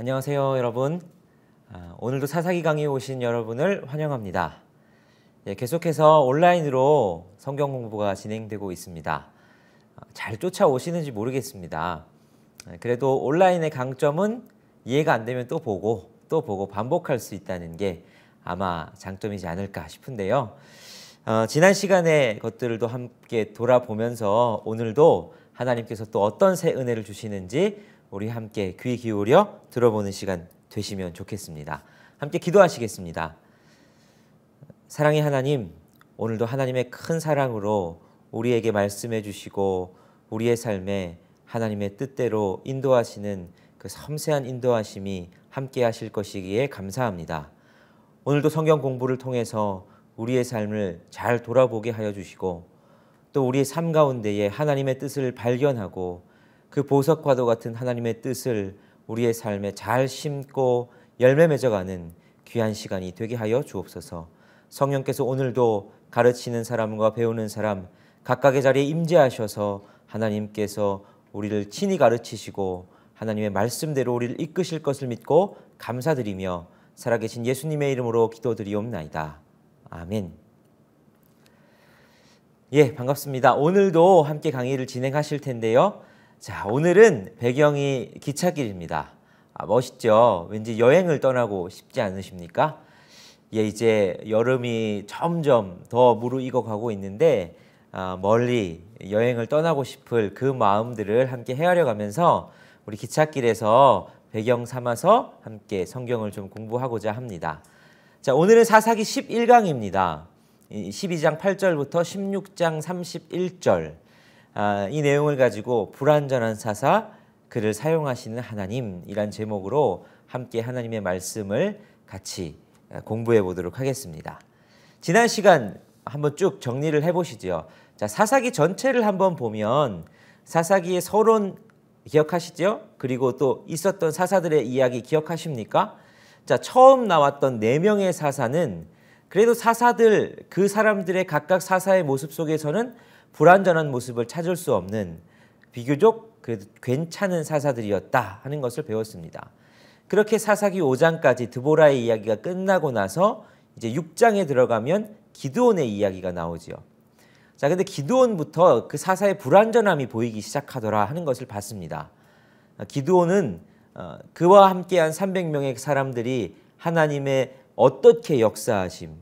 안녕하세요, 여러분. 아, 오늘도 사사기 강의 에 오신 여러분을 환영합니다. 예, 계속해서 온라인으로 성경 공부가 진행되고 있습니다. 아, 잘 쫓아오시는지 모르겠습니다. 아, 그래도 온라인의 강점은 이해가 안 되면 또 보고 또 보고 반복할 수 있다는 게 아마 장점이지 않을까 싶은데요. 어, 지난 시간의 것들도 함께 돌아보면서 오늘도 하나님께서 또 어떤 새 은혜를 주시는지 우리 함께 귀 기울여 들어보는 시간 되시면 좋겠습니다. 함께 기도하시겠습니다. 사랑의 하나님, 오늘도 하나님의 큰 사랑으로 우리에게 말씀해 주시고 우리의 삶에 하나님의 뜻대로 인도하시는 그 섬세한 인도하심이 함께 하실 것이기에 감사합니다. 오늘도 성경 공부를 통해서 우리의 삶을 잘 돌아보게 하여 주시고 또 우리의 삶 가운데에 하나님의 뜻을 발견하고 그 보석과도 같은 하나님의 뜻을 우리의 삶에 잘 심고 열매 맺어가는 귀한 시간이 되게 하여 주옵소서. 성령께서 오늘도 가르치는 사람과 배우는 사람 각각의 자리에 임재하셔서 하나님께서 우리를 친히 가르치시고 하나님의 말씀대로 우리를 이끄실 것을 믿고 감사드리며 살아계신 예수님의 이름으로 기도드리옵나이다. 아멘. 예, 반갑습니다. 오늘도 함께 강의를 진행하실 텐데요. 자, 오늘은 배경이 기찻길입니다. 아, 멋있죠? 왠지 여행을 떠나고 싶지 않으십니까? 예, 이제 여름이 점점 더 무르익어 가고 있는데 아, 멀리 여행을 떠나고 싶을 그 마음들을 함께 헤아려 가면서 우리 기찻길에서 배경 삼아서 함께 성경을 좀 공부하고자 합니다. 자, 오늘은 사사기 11강입니다. 12장 8절부터 16장 31절 아, 이 내용을 가지고 불완전한 사사 그를 사용하시는 하나님이란 제목으로 함께 하나님의 말씀을 같이 아, 공부해 보도록 하겠습니다. 지난 시간 한번 쭉 정리를 해 보시죠. 자, 사사기 전체를 한번 보면 사사기의 서론 기억하시죠? 그리고 또 있었던 사사들의 이야기 기억하십니까? 자, 처음 나왔던 네 명의 사사는 그래도 사사들 그 사람들의 각각 사사의 모습 속에서는 불완전한 모습을 찾을 수 없는 비교적 그래도 괜찮은 사사들이었다 하는 것을 배웠습니다. 그렇게 사사기 5장까지 드보라의 이야기가 끝나고 나서 이제 6장에 들어가면 기드온의 이야기가 나오지요. 자, 근데 기드온부터 그 사사의 불완전함이 보이기 시작하더라 하는 것을 봤습니다. 아, 기드온은 어, 그와 함께한 300명의 사람들이 하나님의 어떻게 역사하심,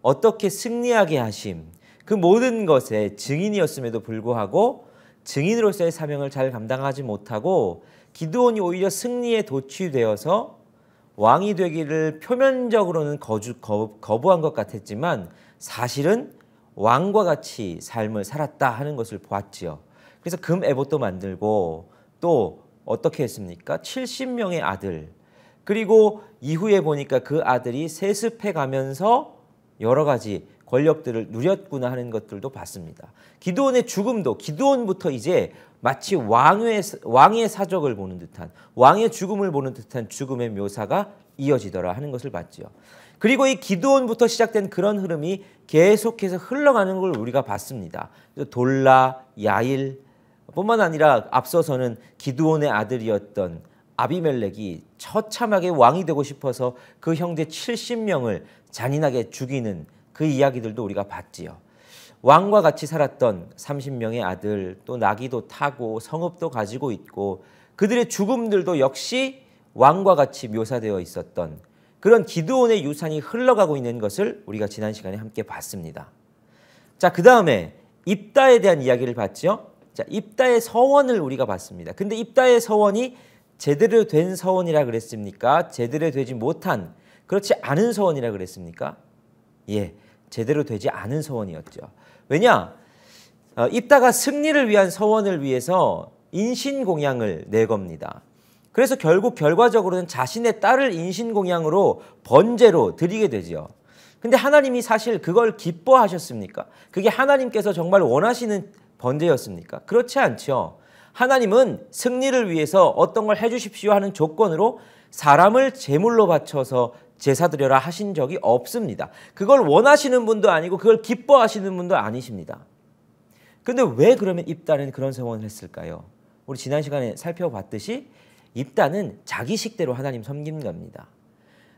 어떻게 승리하게 하심, 그 모든 것에 증인이었음에도 불구하고 증인으로서의 사명을 잘 감당하지 못하고 기드온이 오히려 승리에 도취되어서 왕이 되기를 표면적으로는 거주, 거부한 것 같았지만 사실은 왕과 같이 삶을 살았다 하는 것을 보았지요. 그래서 금 에봇도 만들고 또 어떻게 했습니까? 70명의 아들 그리고 이후에 보니까 그 아들이 세습해 가면서 여러 가지 권력들을 누렸구나 하는 것들도 봤습니다. 기도원의 죽음도 기도원부터 이제 마치 왕의, 왕의 사적을 보는 듯한 왕의 죽음을 보는 듯한 죽음의 묘사가 이어지더라 하는 것을 봤지요. 그리고 이 기도원부터 시작된 그런 흐름이 계속해서 흘러가는 걸 우리가 봤습니다. 돌라, 야일 뿐만 아니라 앞서서는 기도원의 아들이었던 아비멜렉이 처참하게 왕이 되고 싶어서 그 형제 70명을 잔인하게 죽이는 그 이야기들도 우리가 봤지요. 왕과 같이 살았던 30명의 아들 또나기도 타고 성읍도 가지고 있고 그들의 죽음들도 역시 왕과 같이 묘사되어 있었던 그런 기드온의 유산이 흘러가고 있는 것을 우리가 지난 시간에 함께 봤습니다. 자, 그 다음에 입다에 대한 이야기를 봤죠. 자, 입다의 서원을 우리가 봤습니다. 근데 입다의 서원이 제대로 된 서원이라 그랬습니까? 제대로 되지 못한 그렇지 않은 서원이라 그랬습니까? 예. 제대로 되지 않은 서원이었죠. 왜냐? 어, 입다가 승리를 위한 서원을 위해서 인신공양을 내겁니다. 그래서 결국 결과적으로는 자신의 딸을 인신공양으로 번제로 드리게 되죠 근데 하나님이 사실 그걸 기뻐하셨습니까? 그게 하나님께서 정말 원하시는 번제였습니까? 그렇지 않죠. 하나님은 승리를 위해서 어떤 걸 해주십시오 하는 조건으로 사람을 제물로 바쳐서 제사 드려라 하신 적이 없습니다. 그걸 원하시는 분도 아니고 그걸 기뻐하시는 분도 아니십니다. 근데 왜 그러면 입단은 그런 소원을 했을까요? 우리 지난 시간에 살펴봤듯이 입단은 자기식대로 하나님 섬긴 겁니다.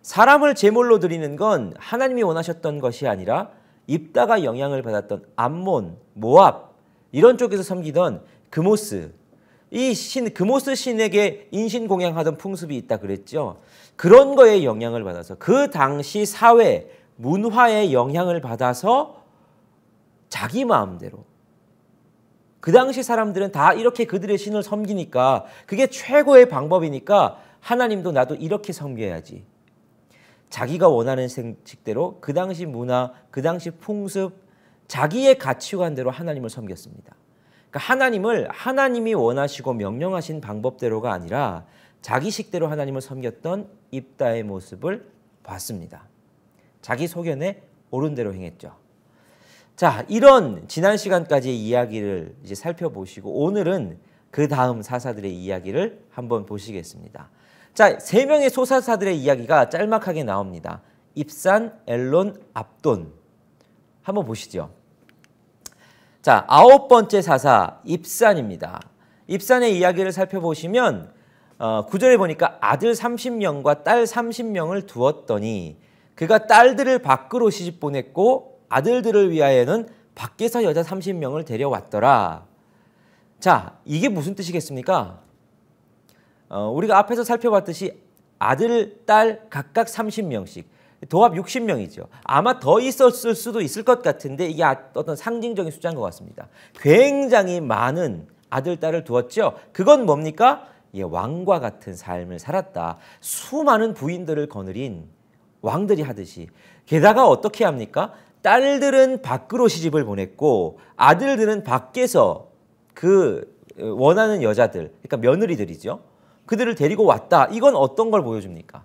사람을 제물로 드리는 건 하나님이 원하셨던 것이 아니라 입다가 영향을 받았던 암몬, 모압 이런 쪽에서 섬기던 그모스, 이 신, 그모스 신에게 인신공양하던 풍습이 있다 그랬죠. 그런 거에 영향을 받아서 그 당시 사회, 문화의 영향을 받아서 자기 마음대로 그 당시 사람들은 다 이렇게 그들의 신을 섬기니까 그게 최고의 방법이니까 하나님도 나도 이렇게 섬겨야지. 자기가 원하는 식대로 그 당시 문화, 그 당시 풍습, 자기의 가치관대로 하나님을 섬겼습니다. 그러니까 하나님을 하나님이 원하시고 명령하신 방법대로가 아니라 자기식대로 하나님을 섬겼던 입다의 모습을 봤습니다. 자기 소견에 옳은 대로 행했죠. 자, 이런 지난 시간까지의 이야기를 이제 살펴보시고 오늘은 그 다음 사사들의 이야기를 한번 보시겠습니다. 자, 세 명의 소사사들의 이야기가 짤막하게 나옵니다. 입산, 엘론, 압돈. 한번 보시죠. 자, 아홉 번째 사사 입산입니다. 입산의 이야기를 살펴보시면 어, 9절에 보니까 아들 30명과 딸 30명을 두었더니 그가 딸들을 밖으로 시집 보냈고 아들들을 위하여는 밖에서 여자 30명을 데려왔더라. 자, 이게 무슨 뜻이겠습니까? 어, 우리가 앞에서 살펴봤듯이 아들, 딸 각각 30명씩 도합 60명이죠. 아마 더 있었을 수도 있을 것 같은데 이게 아, 어떤 상징적인 숫자인 것 같습니다. 굉장히 많은 아들, 딸을 두었죠. 그건 뭡니까? 예, 왕과 같은 삶을 살았다. 수많은 부인들을 거느린 왕들이 하듯이. 게다가 어떻게 합니까? 딸들은 밖으로 시집을 보냈고 아들들은 밖에서 그 어, 원하는 여자들, 그러니까 며느리들이죠. 그들을 데리고 왔다. 이건 어떤 걸 보여줍니까?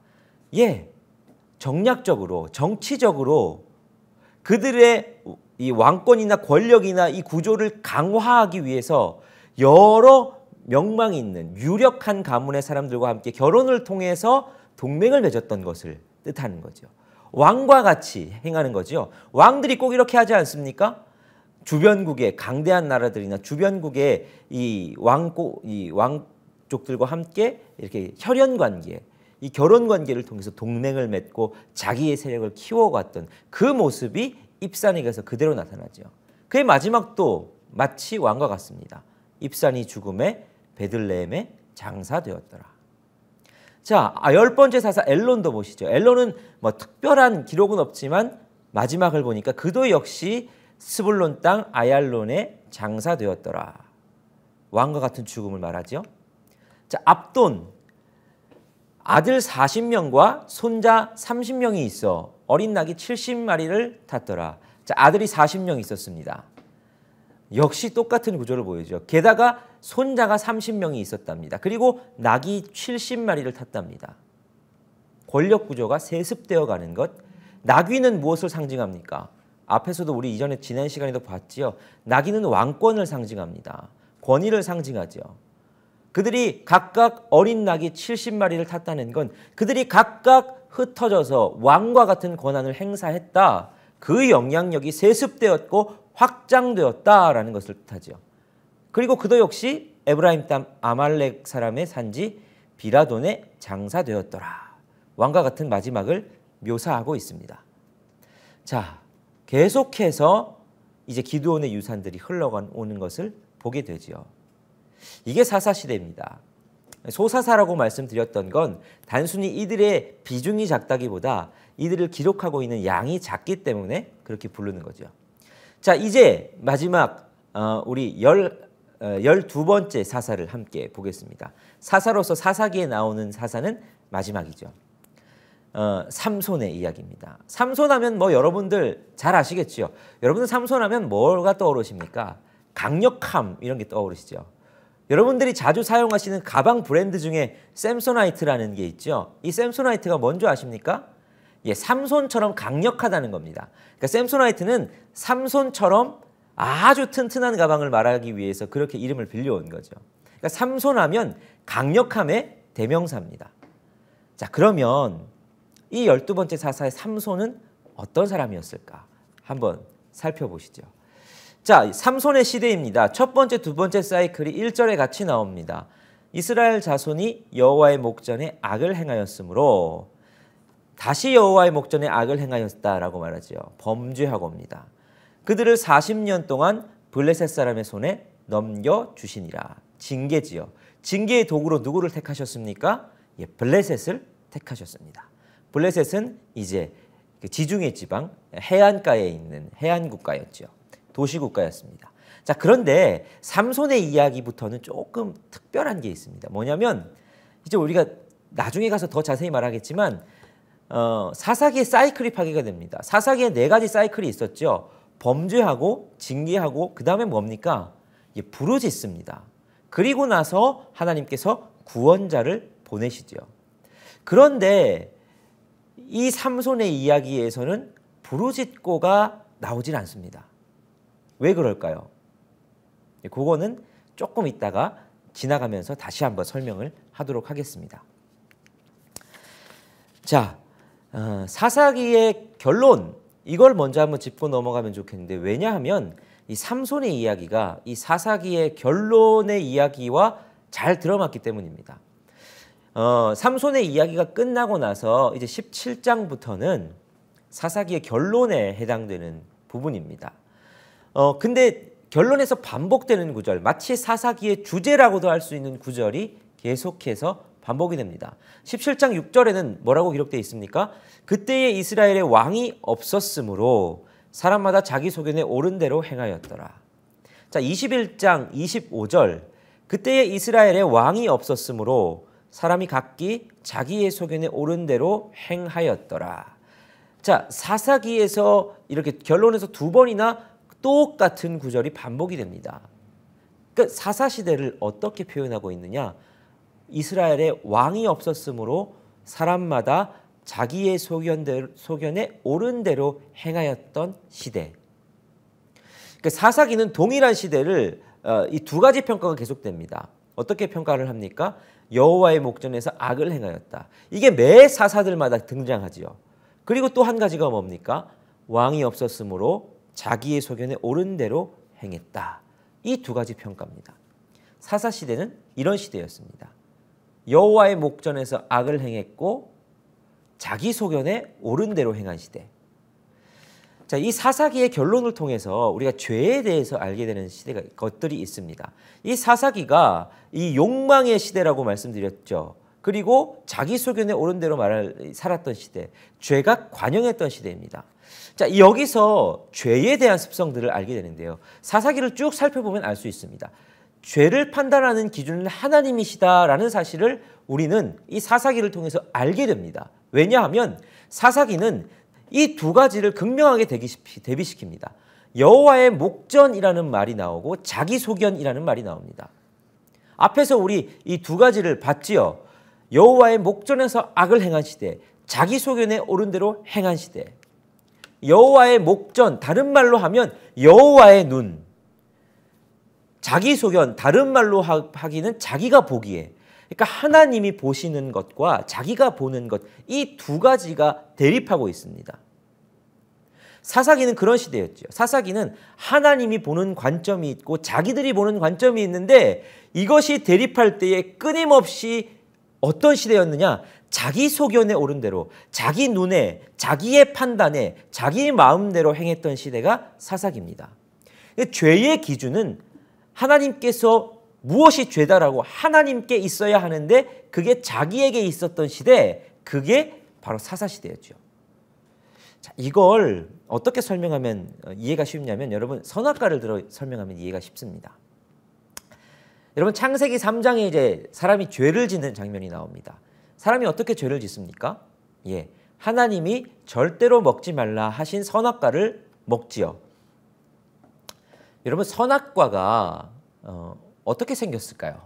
예, 정략적으로 정치적으로 그들의 이 왕권이나 권력이나 이 구조를 강화하기 위해서 여러 명망이 있는 유력한 가문의 사람들과 함께 결혼을 통해서 동맹을 맺었던 것을 뜻하는 거죠. 왕과 같이 행하는 거죠. 왕들이 꼭 이렇게 하지 않습니까? 주변국의 강대한 나라들이나 주변국의 이 왕고 이 왕족들과 함께 이렇게 혈연 관계 이 결혼 관계를 통해서 동맹을 맺고 자기의 세력을 키워갔던 그 모습이 입산에게서 그대로 나타나죠. 그의 마지막도 마치 왕과 같습니다. 입산이 죽음에 베들레헴에 장사되었더라. 자, 아, 열 번째 사사 엘론도 보시죠. 엘론은 뭐 특별한 기록은 없지만 마지막을 보니까 그도 역시 스불론 땅 아얄론에 장사되었더라. 왕과 같은 죽음을 말하죠. 자, 압돈 아들 40명과 손자 30명이 있어 어린 낙이 70마리를 탔더라. 자, 아들이 40명 있었습니다. 역시 똑같은 구조를 보여줘 게다가 손자가 30명이 있었답니다. 그리고 낙이 70마리를 탔답니다. 권력 구조가 세습되어 가는 것. 낙위는 무엇을 상징합니까? 앞에서도 우리 이전에 지난 시간에도 봤지요. 낙위는 왕권을 상징합니다. 권위를 상징하죠. 그들이 각각 어린 낙이 70마리를 탔다는 건 그들이 각각 흩어져서 왕과 같은 권한을 행사했다. 그 영향력이 세습되었고 확장되었다라는 것을 뜻하지요. 그리고 그도 역시 에브라임 땅 아말렉 사람의 산지 비라돈에 장사되었더라. 왕과 같은 마지막을 묘사하고 있습니다. 자, 계속해서 이제 기드온의 유산들이 흘러가는 것을 보게 되지요. 이게 사사시대입니다. 소사사라고 말씀드렸던 건 단순히 이들의 비중이 작다기보다 이들을 기록하고 있는 양이 작기 때문에 그렇게 부르는 거죠. 자, 이제 마지막 어, 우리 열, 어, 1번째 사사를 함께 보겠습니다. 사사로서 사사기에 나오는 사사는 마지막이죠. 어, 삼손의 이야기입니다. 삼손하면 뭐 여러분들 잘아시겠죠 여러분들 삼손하면 뭐가 떠오르십니까? 강력함 이런 게 떠오르시죠. 여러분들이 자주 사용하시는 가방 브랜드 중에 샘소나이트라는 게 있죠. 이 샘소나이트가 뭔지 아십니까? 예, 삼손처럼 강력하다는 겁니다. 그러니까 샘소나이트는 삼손처럼 아주 튼튼한 가방을 말하기 위해서 그렇게 이름을 빌려온 거죠. 그러니까 삼손하면 강력함의 대명사입니다. 자, 그러면 이 열두 번째 사사의 삼손은 어떤 사람이었을까? 한번 살펴보시죠. 자, 삼손의 시대입니다. 첫 번째, 두 번째 사이클이 1절에 같이 나옵니다. 이스라엘 자손이 여호와의 목전에 악을 행하였으므로 다시 여호와의 목전에 악을 행하였다라고 말하지요. 범죄하고입니다. 그들을 40년 동안 블레셋 사람의 손에 넘겨 주시니라. 징계지요. 징계의 도구로 누구를 택하셨습니까? 예, 블레셋을 택하셨습니다. 블레셋은 이제 그 지중해 지방 해안가에 있는 해안 국가였죠. 도시국가였습니다. 자, 그런데 삼손의 이야기부터는 조금 특별한 게 있습니다. 뭐냐면 이제 우리가 나중에 가서 더 자세히 말하겠지만 어, 사사기의 사이클이 파괴가 됩니다. 사사기에 네 가지 사이클이 있었죠. 범죄하고 징계하고 그 다음에 뭡니까? 예, 부르짖습니다. 그리고 나서 하나님께서 구원자를 보내시죠. 그런데 이 삼손의 이야기에서는 부르짖고가 나오질 않습니다. 왜 그럴까요? 예, 그거는 조금 있다가 지나가면서 다시 한번 설명을 하도록 하겠습니다. 자, 어, 사사기의 결론 이걸 먼저 한번 짚고 넘어가면 좋겠는데 왜냐하면 이 삼손의 이야기가 이 사사기의 결론의 이야기와 잘 들어맞기 때문입니다. 어, 삼손의 이야기가 끝나고 나서 이제 17장부터는 사사기의 결론에 해당되는 부분입니다. 어 근데 결론에서 반복되는 구절, 마치 사사기의 주제라고도 할 수 있는 구절이 계속해서 반복이 됩니다. 17장 6절에는 뭐라고 기록되어 있습니까? 그때의 이스라엘의 왕이 없었으므로 사람마다 자기 소견에 오른 대로 행하였더라. 자, 21장 25절. 그때의 이스라엘의 왕이 없었으므로 사람이 각기 자기의 소견에 오른 대로 행하였더라. 자, 사사기에서 이렇게 결론에서 두 번이나 똑같은 구절이 반복이 됩니다. 그러니까 사사 시대를 어떻게 표현하고 있느냐? 이스라엘에 왕이 없었으므로 사람마다 자기의 소견대로, 소견에 옳은 대로 행하였던 시대. 그 사사기는 동일한 시대를 어, 이두 가지 평가가 계속됩니다. 어떻게 평가를 합니까? 여호와의 목전에서 악을 행하였다. 이게 매 사사들마다 등장하지요. 그리고 또 한 가지가 뭡니까? 왕이 없었으므로 자기의 소견에 옳은 대로 행했다. 이 두 가지 평가입니다. 사사 시대는 이런 시대였습니다. 여호와의 목전에서 악을 행했고 자기 소견에 옳은 대로 행한 시대. 자, 이 사사기의 결론을 통해서 우리가 죄에 대해서 알게 되는 시대가 것들이 있습니다. 이 사사기가 이 욕망의 시대라고 말씀드렸죠. 그리고 자기 소견에 옳은 대로 말할 살았던 시대, 죄가 관영했던 시대입니다. 자, 여기서 죄에 대한 습성들을 알게 되는데요. 사사기를 쭉 살펴보면 알 수 있습니다. 죄를 판단하는 기준은 하나님이시다라는 사실을 우리는 이 사사기를 통해서 알게 됩니다. 왜냐하면 사사기는 이 두 가지를 극명하게 대비시킵니다. 여호와의 목전이라는 말이 나오고 자기 소견이라는 말이 나옵니다. 앞에서 우리 이 두 가지를 봤지요. 여호와의 목전에서 악을 행한 시대, 자기 소견에 오른 대로 행한 시대. 여호와의 목전 다른 말로 하면 여호와의 눈 자기 소견 다른 말로 하기는 자기가 보기에 그러니까 하나님이 보시는 것과 자기가 보는 것 이 두 가지가 대립하고 있습니다. 사사기는 그런 시대였죠. 사사기는 하나님이 보는 관점이 있고 자기들이 보는 관점이 있는데 이것이 대립할 때에 끊임없이 어떤 시대였느냐? 자기 소견에 오른 대로, 자기 눈에, 자기의 판단에, 자기 마음대로 행했던 시대가 사사기입니다. 죄의 기준은 하나님께서 무엇이 죄다라고 하나님께 있어야 하는데 그게 자기에게 있었던 시대, 그게 바로 사사시대였죠. 자, 이걸 어떻게 설명하면 어, 이해가 쉽냐면 여러분 선악과를 들어 설명하면 이해가 쉽습니다. 여러분 창세기 3장에 이제 사람이 죄를 짓는 장면이 나옵니다. 사람이 어떻게 죄를 짓습니까? 예. 하나님이 절대로 먹지 말라 하신 선악과를 먹지요. 여러분 선악과가 어, 떻게 생겼을까요?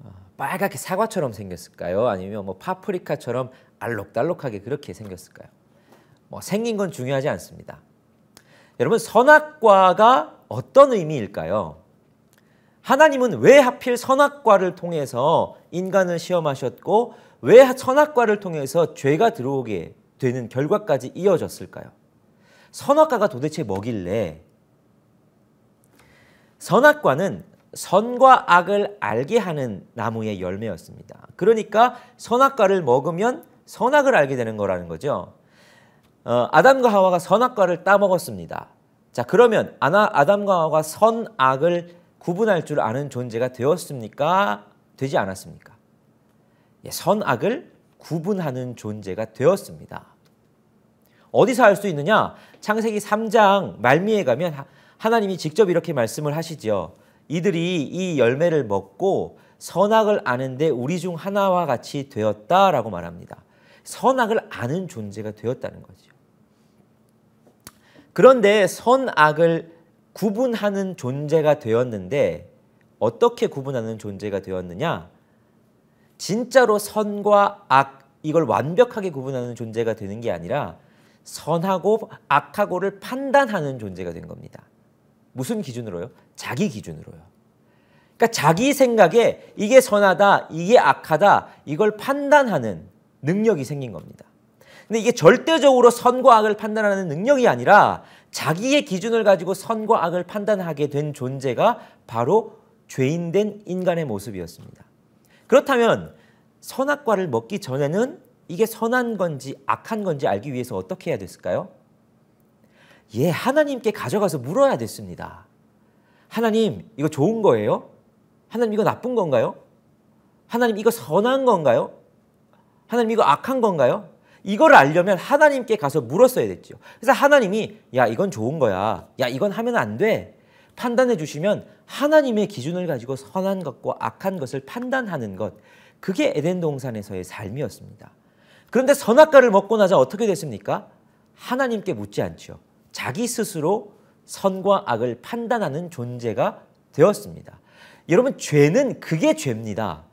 어, 빨갛게 사과처럼 생겼을까요? 아니면 뭐 파프리카처럼 알록달록하게 그렇게 생겼을까요? 뭐 생긴 건 중요하지 않습니다. 여러분 선악과가 어떤 의미일까요? 하나님은 왜 하필 선악과를 통해서 인간을 시험하셨고 왜 선악과를 통해서 죄가 들어오게 되는 결과까지 이어졌을까요? 선악과가 도대체 뭐길래 선악과는 선과 악을 알게 하는 나무의 열매였습니다. 그러니까 선악과를 먹으면 선악을 알게 되는 거라는 거죠. 어, 아담과 하와가 선악과를 따먹었습니다. 자 그러면 아나, 아담과 하와가 선악을 구분할 줄 아는 존재가 되었습니까? 되지 않았습니까? 예, 선악을 구분하는 존재가 되었습니다. 어디서 알 수 있느냐? 창세기 3장 말미에 가면 하나님이 직접 이렇게 말씀을 하시지요. 이들이 이 열매를 먹고 선악을 아는데 우리 중 하나와 같이 되었다라고 말합니다. 선악을 아는 존재가 되었다는 거죠. 그런데 선악을 구분하는 존재가 되었는데 어떻게 구분하는 존재가 되었느냐? 진짜로 선과 악 이걸 완벽하게 구분하는 존재가 되는 게 아니라 선하고 악하고를 판단하는 존재가 된 겁니다. 무슨 기준으로요? 자기 기준으로요. 그러니까 자기 생각에 이게 선하다, 이게 악하다 이걸 판단하는 능력이 생긴 겁니다. 근데 이게 절대적으로 선과 악을 판단하는 능력이 아니라 자기의 기준을 가지고 선과 악을 판단하게 된 존재가 바로 죄인된 인간의 모습이었습니다. 그렇다면 선악과를 먹기 전에는 이게 선한 건지 악한 건지 알기 위해서 어떻게 해야 됐을까요? 예, 하나님께 가져가서 물어야 됐습니다. 하나님, 이거 좋은 거예요? 하나님, 이거 나쁜 건가요? 하나님, 이거 선한 건가요? 하나님, 이거 악한 건가요? 이걸 알려면 하나님께 가서 물었어야 됐죠. 그래서 하나님이 야 이건 좋은 거야. 야 이건 하면 안 돼. 판단해 주시면 하나님의 기준을 가지고 선한 것과 악한 것을 판단하는 것 그게 에덴 동산에서의 삶이었습니다. 그런데 선악과를 먹고 나자 어떻게 됐습니까? 하나님께 묻지 않죠. 자기 스스로 선과 악을 판단하는 존재가 되었습니다. 여러분 죄는 그게 죄입니다.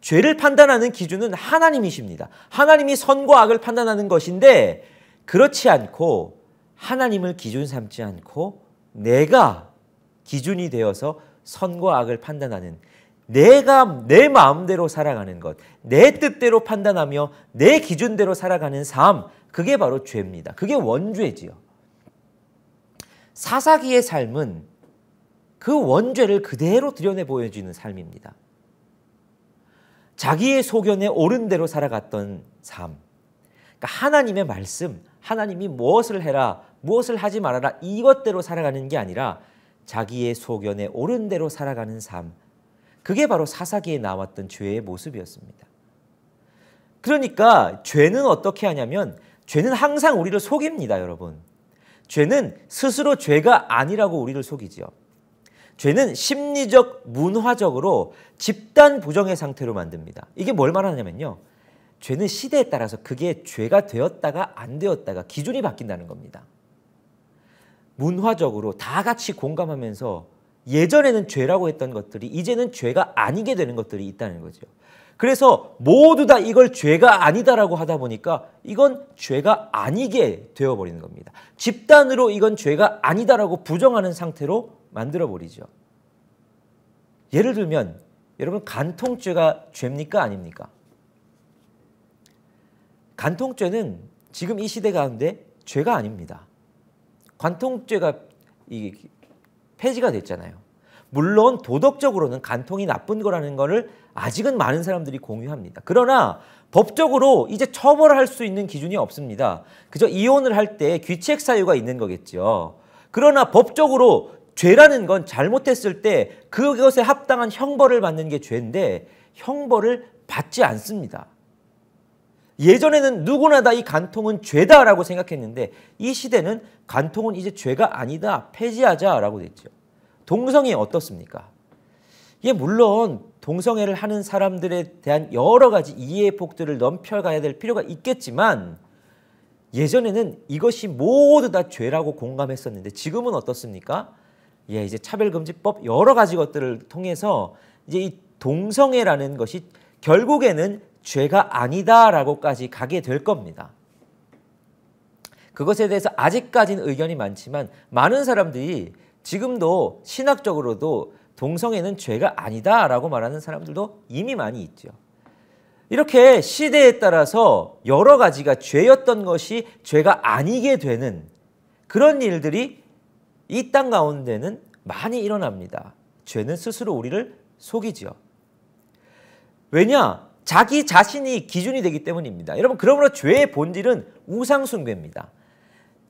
죄를 판단하는 기준은 하나님이십니다. 하나님이 선과 악을 판단하는 것인데 그렇지 않고 하나님을 기준 삼지 않고 내가 기준이 되어서 선과 악을 판단하는 내가 내 마음대로 살아가는 것, 내 뜻대로 판단하며 내 기준대로 살아가는 삶, 그게 바로 죄입니다. 그게 원죄지요. 사사기의 삶은 그 원죄를 그대로 드러내 보여지는 삶입니다. 자기의 소견에 오른 대로 살아갔던 삶. 그러니까 하나님의 말씀, 하나님이 무엇을 해라, 무엇을 하지 말아라 이것대로 살아가는 게 아니라 자기의 소견에 오른 대로 살아가는 삶. 그게 바로 사사기에 나왔던 죄의 모습이었습니다. 그러니까 죄는 어떻게 하냐면 죄는 항상 우리를 속입니다, 여러분. 죄는 스스로 죄가 아니라고 우리를 속이지요. 죄는 심리적 문화적으로 집단 부정의 상태로 만듭니다. 이게 뭘 말하냐면요. 죄는 시대에 따라서 그게 죄가 되었다가 안 되었다가 기준이 바뀐다는 겁니다. 문화적으로 다 같이 공감하면서 예전에는 죄라고 했던 것들이 이제는 죄가 아니게 되는 것들이 있다는 거죠. 그래서 모두 다 이걸 죄가 아니다라고 하다 보니까 이건 죄가 아니게 되어버리는 겁니다. 집단으로 이건 죄가 아니다라고 부정하는 상태로 만들어 버리죠. 예를 들면 여러분 간통죄가 죄입니까 아닙니까? 간통죄는 지금 이 시대 가운데 죄가 아닙니다. 간통죄가이 폐지가 됐잖아요. 물론 도덕적으로는 간통이 나쁜 거라는 것을 아직은 많은 사람들이 공유합니다. 그러나 법적으로 이제 처벌할 수 있는 기준이 없습니다. 그저 이혼을 할 때 귀책 사유가 있는 거겠죠. 그러나 법적으로 죄라는 건 잘못했을 때 그것에 합당한 형벌을 받는 게 죄인데 형벌을 받지 않습니다. 예전에는 누구나 다 이 간통은 죄다라고 생각했는데 이 시대는 간통은 이제 죄가 아니다 폐지하자라고 됐죠. 동성애 어떻습니까? 예 물론 동성애를 하는 사람들에 대한 여러 가지 이해의 폭들을 넘펴가야 될 필요가 있겠지만 예전에는 이것이 모두 다 죄라고 공감했었는데 지금은 어떻습니까? 예, 이제 차별금지법 여러 가지 것들을 통해서 이제 이 동성애라는 것이 결국에는 죄가 아니다라고까지 가게 될 겁니다. 그것에 대해서 아직까지는 의견이 많지만 많은 사람들이 지금도 신학적으로도 동성애는 죄가 아니다라고 말하는 사람들도 이미 많이 있죠. 이렇게 시대에 따라서 여러 가지가 죄였던 것이 죄가 아니게 되는 그런 일들이 이땅 가운데는 많이 일어납니다. 죄는 스스로 우리를 속이지요. 왜냐? 자기 자신이 기준이 되기 때문입니다. 여러분 그러므로 죄의 본질은 우상 숭배입니다.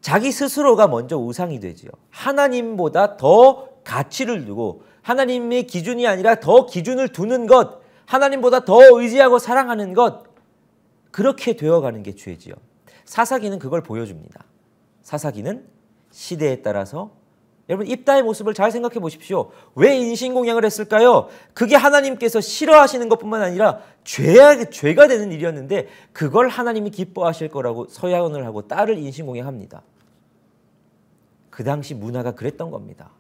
자기 스스로가 먼저 우상이 되지요. 하나님보다 더 가치를 두고 하나님의 기준이 아니라 더 기준을 두는 것, 하나님보다 더 의지하고 사랑하는 것 그렇게 되어가는 게 죄지요. 사사기는 그걸 보여줍니다. 사사기는 시대에 따라서 여러분 입다의 모습을 잘 생각해 보십시오. 왜 인신공양을 했을까요? 그게 하나님께서 싫어하시는 것뿐만 아니라 죄, 죄가 되는 일이었는데 그걸 하나님이 기뻐하실 거라고 서야원을 하고 딸을 인신공양합니다. 그 당시 문화가 그랬던 겁니다.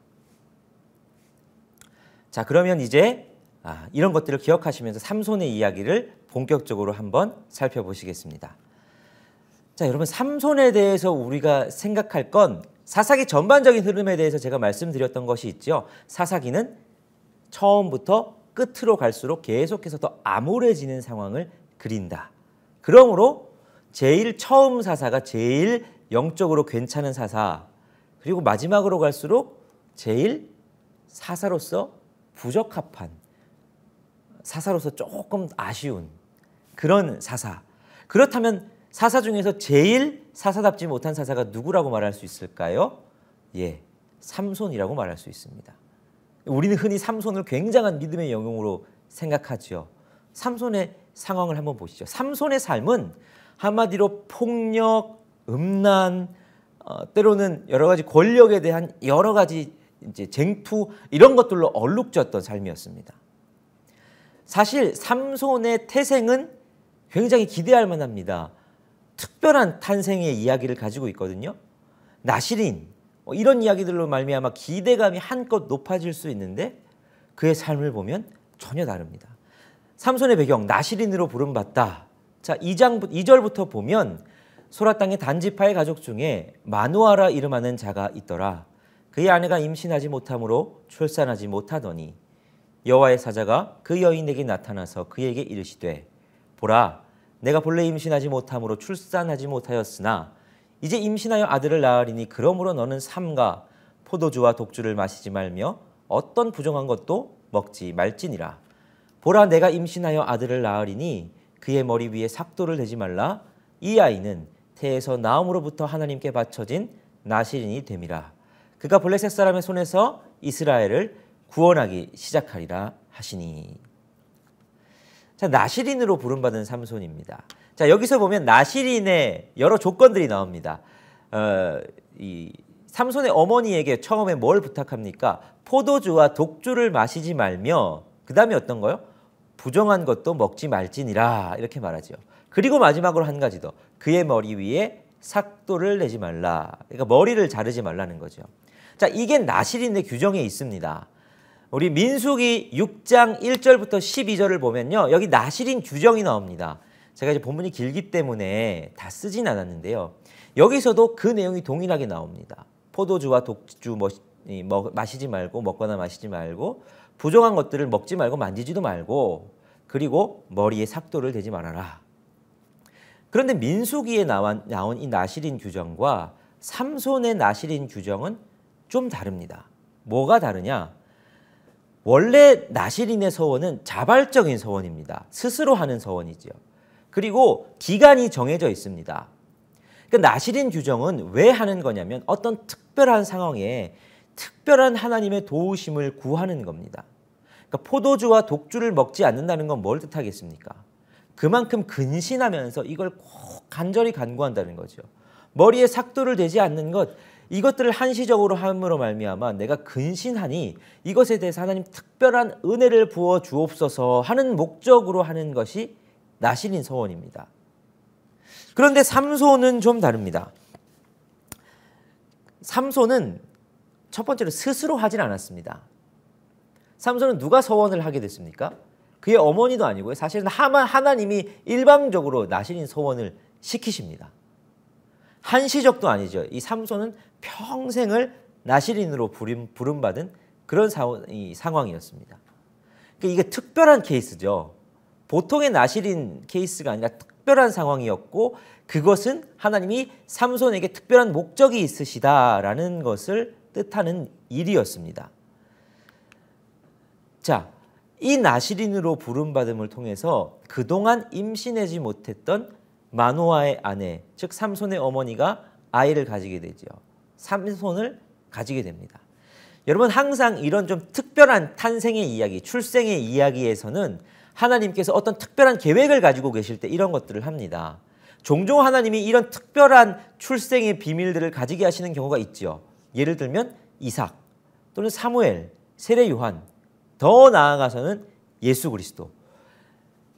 자 그러면 이제 아, 이런 것들을 기억하시면서 삼손의 이야기를 본격적으로 한번 살펴보시겠습니다. 자 여러분 삼손에 대해서 우리가 생각할 건 사사기 전반적인 흐름에 대해서 제가 말씀드렸던 것이 있죠. 사사기는 처음부터 끝으로 갈수록 계속해서 더 암울해지는 상황을 그린다. 그러므로 제일 처음 사사가 제일 영적으로 괜찮은 사사, 그리고 마지막으로 갈수록 제일 사사로서 부적합한, 사사로서 조금 아쉬운 그런 사사. 그렇다면 사사 중에서 제일 사사답지 못한 사사가 누구라고 말할 수 있을까요? 예, 삼손이라고 말할 수 있습니다. 우리는 흔히 삼손을 굉장한 믿음의 영웅으로 생각하지 삼손의 상황을 한번 보시죠. 삼손의 삶은 한마디로 폭력, 음란, 어, 때로는 여러 가지 권력에 대한 여러 가지 이제 쟁투 이런 것들로 얼룩졌던 삶이었습니다. 사실 삼손의 태생은 굉장히 기대할 만합니다. 특별한 탄생의 이야기를 가지고 있거든요. 나시린 뭐 이런 이야기들로 말미암아 기대감이 한껏 높아질 수 있는데 그의 삶을 보면 전혀 다릅니다. 삼손의 배경 나시린으로 부름받다. 자, 2장 2절부터 보면 소라 땅의 단지파의 가족 중에 마누아라 이름하는 자가 있더라. 그의 아내가 임신하지 못함으로 출산하지 못하더니 여호와의 사자가 그 여인에게 나타나서 그에게 이르시되 보라 내가 본래 임신하지 못함으로 출산하지 못하였으나 이제 임신하여 아들을 낳으리니 그러므로 너는 삼가 포도주와 독주를 마시지 말며 어떤 부정한 것도 먹지 말지니라. 보라 내가 임신하여 아들을 낳으리니 그의 머리 위에 삭도를 대지 말라. 이 아이는 태에서 나음으로부터 하나님께 바쳐진 나시린이 됨이라. 그가 블레셋 사람의 손에서 이스라엘을 구원하기 시작하리라 하시니. 자, 나시린으로 부름받은 삼손입니다. 자, 여기서 보면 나시린의 여러 조건들이 나옵니다. 어, 이 삼손의 어머니에게 처음에 뭘 부탁합니까? 포도주와 독주를 마시지 말며 그 다음에 어떤 거요? 부정한 것도 먹지 말지니라 이렇게 말하지요. 그리고 마지막으로 한 가지 더 그의 머리 위에 삭도를 내지 말라. 그러니까 머리를 자르지 말라는 거죠. 자 이게 나시린의 규정에 있습니다. 우리 민숙이 6장 1절부터 12절을 보면요. 여기 나시린 규정이 나옵니다. 제가 이제 본문이 길기 때문에 다 쓰진 않았는데요. 여기서도 그 내용이 동일하게 나옵니다. 포도주와 독주 뭐, 뭐, 마시지 말고 먹거나 마시지 말고 부정한 것들을 먹지 말고 만지지도 말고 그리고 머리에 삭도를 대지 말아라. 그런데 민수기에 나온, 나온 이 나시린 규정과 삼손의 나시린 규정은 좀 다릅니다. 뭐가 다르냐? 원래 나시린의 서원은 자발적인 서원입니다. 스스로 하는 서원이지요. 그리고 기간이 정해져 있습니다. 그 나시린 규정은 왜 하는 거냐면 어떤 특별한 상황에 특별한 하나님의 도우심을 구하는 겁니다. 그러니까 포도주와 독주를 먹지 않는다는 건 뭘 뜻하겠습니까? 그만큼 근신하면서 이걸 꼭 간절히 간구한다는 거죠. 머리에 삭도를 대지 않는 것, 이것들을 한시적으로 함으로 말미암아 내가 근신하니 이것에 대해서 하나님 특별한 은혜를 부어 주옵소서 하는 목적으로 하는 것이 나실인 서원입니다. 그런데 삼손은 좀 다릅니다. 삼손은 첫 번째로 스스로 하진 않았습니다. 삼손은 누가 서원을 하게 됐습니까? 그의 어머니도 아니고요. 사실은 하나님이 일방적으로 나실인 서원을 시키십니다. 한시적도 아니죠. 이 삼손은 평생을 나시린으로 부름, 부름받은 그런 사, 이 상황이었습니다. 그러니까 이게 특별한 케이스죠. 보통의 나시린 케이스가 아니라 특별한 상황이었고 그것은 하나님이 삼손에게 특별한 목적이 있으시다라는 것을 뜻하는 일이었습니다. 자, 이 나시린으로 부름받음을 통해서 그동안 임신하지 못했던 마노아의 아내, 즉 삼손의 어머니가 아이를 가지게 되지요. 삼손을 가지게 됩니다. 여러분 항상 이런 좀 특별한 탄생의 이야기, 출생의 이야기에서는 하나님께서 어떤 특별한 계획을 가지고 계실 때 이런 것들을 합니다. 종종 하나님이 이런 특별한 출생의 비밀들을 가지게 하시는 경우가 있죠 예를 들면 이삭 또는 사무엘, 세례 요한, 더 나아가서는 예수 그리스도.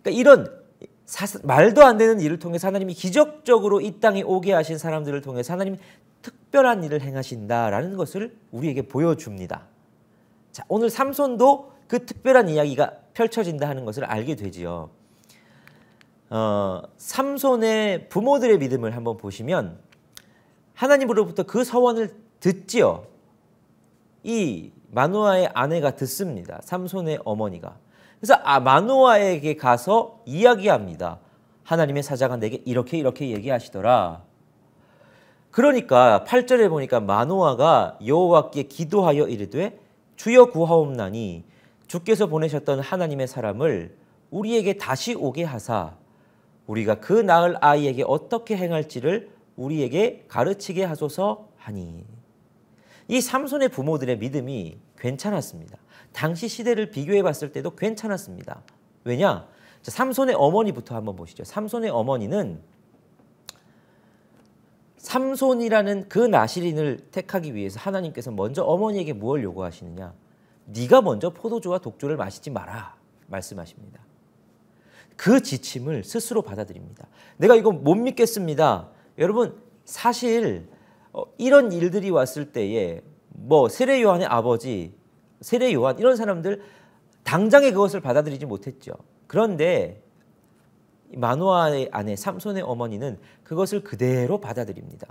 그러니까 이런 사, 말도 안 되는 일을 통해서 하나님이 기적적으로 이 땅에 오게 하신 사람들을 통해서 하나님이 특별한 일을 행하신다라는 것을 우리에게 보여줍니다. 자, 오늘 삼손도 그 특별한 이야기가 펼쳐진다 하는 것을 알게 되지요. 어, 삼손의 부모들의 믿음을 한번 보시면 하나님으로부터 그 서원을 듣지요. 이 마누아의 아내가 듣습니다. 삼손의 어머니가. 그래서 아마노아에게 가서 이야기합니다. 하나님의 사자가 내게 이렇게 이렇게 얘기하시더라. 그러니까 8절에 보니까 마노아가 여호와께 기도하여 이르되 주여 구하옵나니 주께서 보내셨던 하나님의 사람을 우리에게 다시 오게 하사 우리가 그 낳을 아이에게 어떻게 행할지를 우리에게 가르치게 하소서 하니 이 삼손의 부모들의 믿음이 괜찮았습니다. 당시 시대를 비교해 봤을 때도 괜찮았습니다. 왜냐? 자, 삼손의 어머니부터 한번 보시죠. 삼손의 어머니는 삼손이라는 그 나시린을 택하기 위해서 하나님께서 먼저 어머니에게 무엇을 요구하시느냐? 네가 먼저 포도주와 독주를 마시지 마라 말씀하십니다. 그 지침을 스스로 받아들입니다. 내가 이거 못 믿겠습니다. 여러분 사실 어, 이런 일들이 왔을 때에 뭐 세례 요한의 아버지 세례 요한 이런 사람들 당장에 그것을 받아들이지 못했죠. 그런데 마노아의 아내 삼손의 어머니는 그것을 그대로 받아들입니다.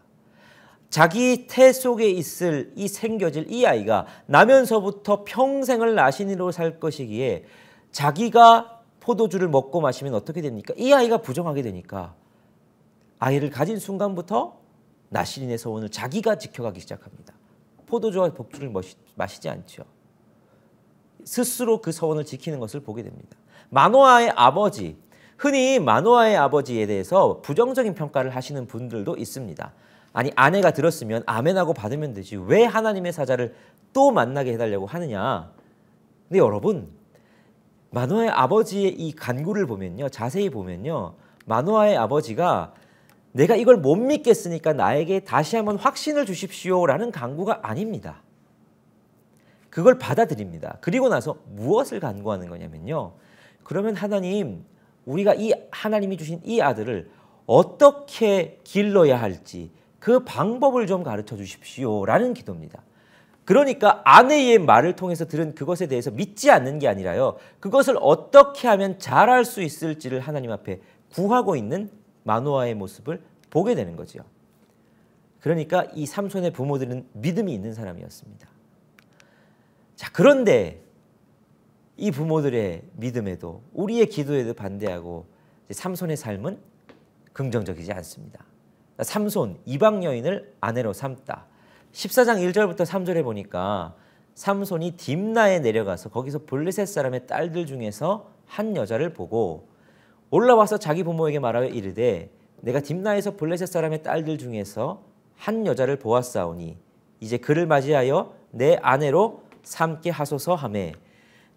자기 태 속에 있을 이 생겨질 이 아이가 나면서부터 평생을 나신이로 살 것이기에 자기가 포도주를 먹고 마시면 어떻게 됩니까? 이 아이가 부정하게 되니까 아이를 가진 순간부터 나시인의 소원을 자기가 지켜가기 시작합니다. 포도주와 복주를 마시지 않죠. 스스로 그 서원을 지키는 것을 보게 됩니다. 마노아의 아버지, 흔히 마노아의 아버지에 대해서 부정적인 평가를 하시는 분들도 있습니다. 아니 아내가 들었으면 아멘하고 받으면 되지 왜 하나님의 사자를 또 만나게 해달라고 하느냐. 근데 여러분 마노아의 아버지의 이 간구를 보면요 자세히 보면요 마노아의 아버지가 내가 이걸 못 믿겠으니까 나에게 다시 한번 확신을 주십시오라는 간구가 아닙니다. 그걸 받아들입니다. 그리고 나서 무엇을 간구하는 거냐면요. 그러면 하나님 우리가 이 하나님이 주신 이 아들을 어떻게 길러야 할지 그 방법을 좀 가르쳐 주십시오라는 기도입니다. 그러니까 아내의 말을 통해서 들은 그것에 대해서 믿지 않는 게 아니라요. 그것을 어떻게 하면 잘할 수 있을지를 하나님 앞에 구하고 있는 마누아의 모습을 보게 되는 거죠 그러니까 이 삼손의 부모들은 믿음이 있는 사람이었습니다. 자, 그런데 이 부모들의 믿음에도 우리의 기도에도 반대하고 삼손의 삶은 긍정적이지 않습니다. 삼손 이방 여인을 아내로 삼다. 14장 1절부터 3절에 보니까 삼손이 딥나에 내려가서 거기서 블레셋 사람의 딸들 중에서 한 여자를 보고 올라와서 자기 부모에게 말하여 이르되 내가 딥나에서 블레셋 사람의 딸들 중에서 한 여자를 보았사오니 이제 그를 맞이하여 내 아내로 삼게 하소서 하매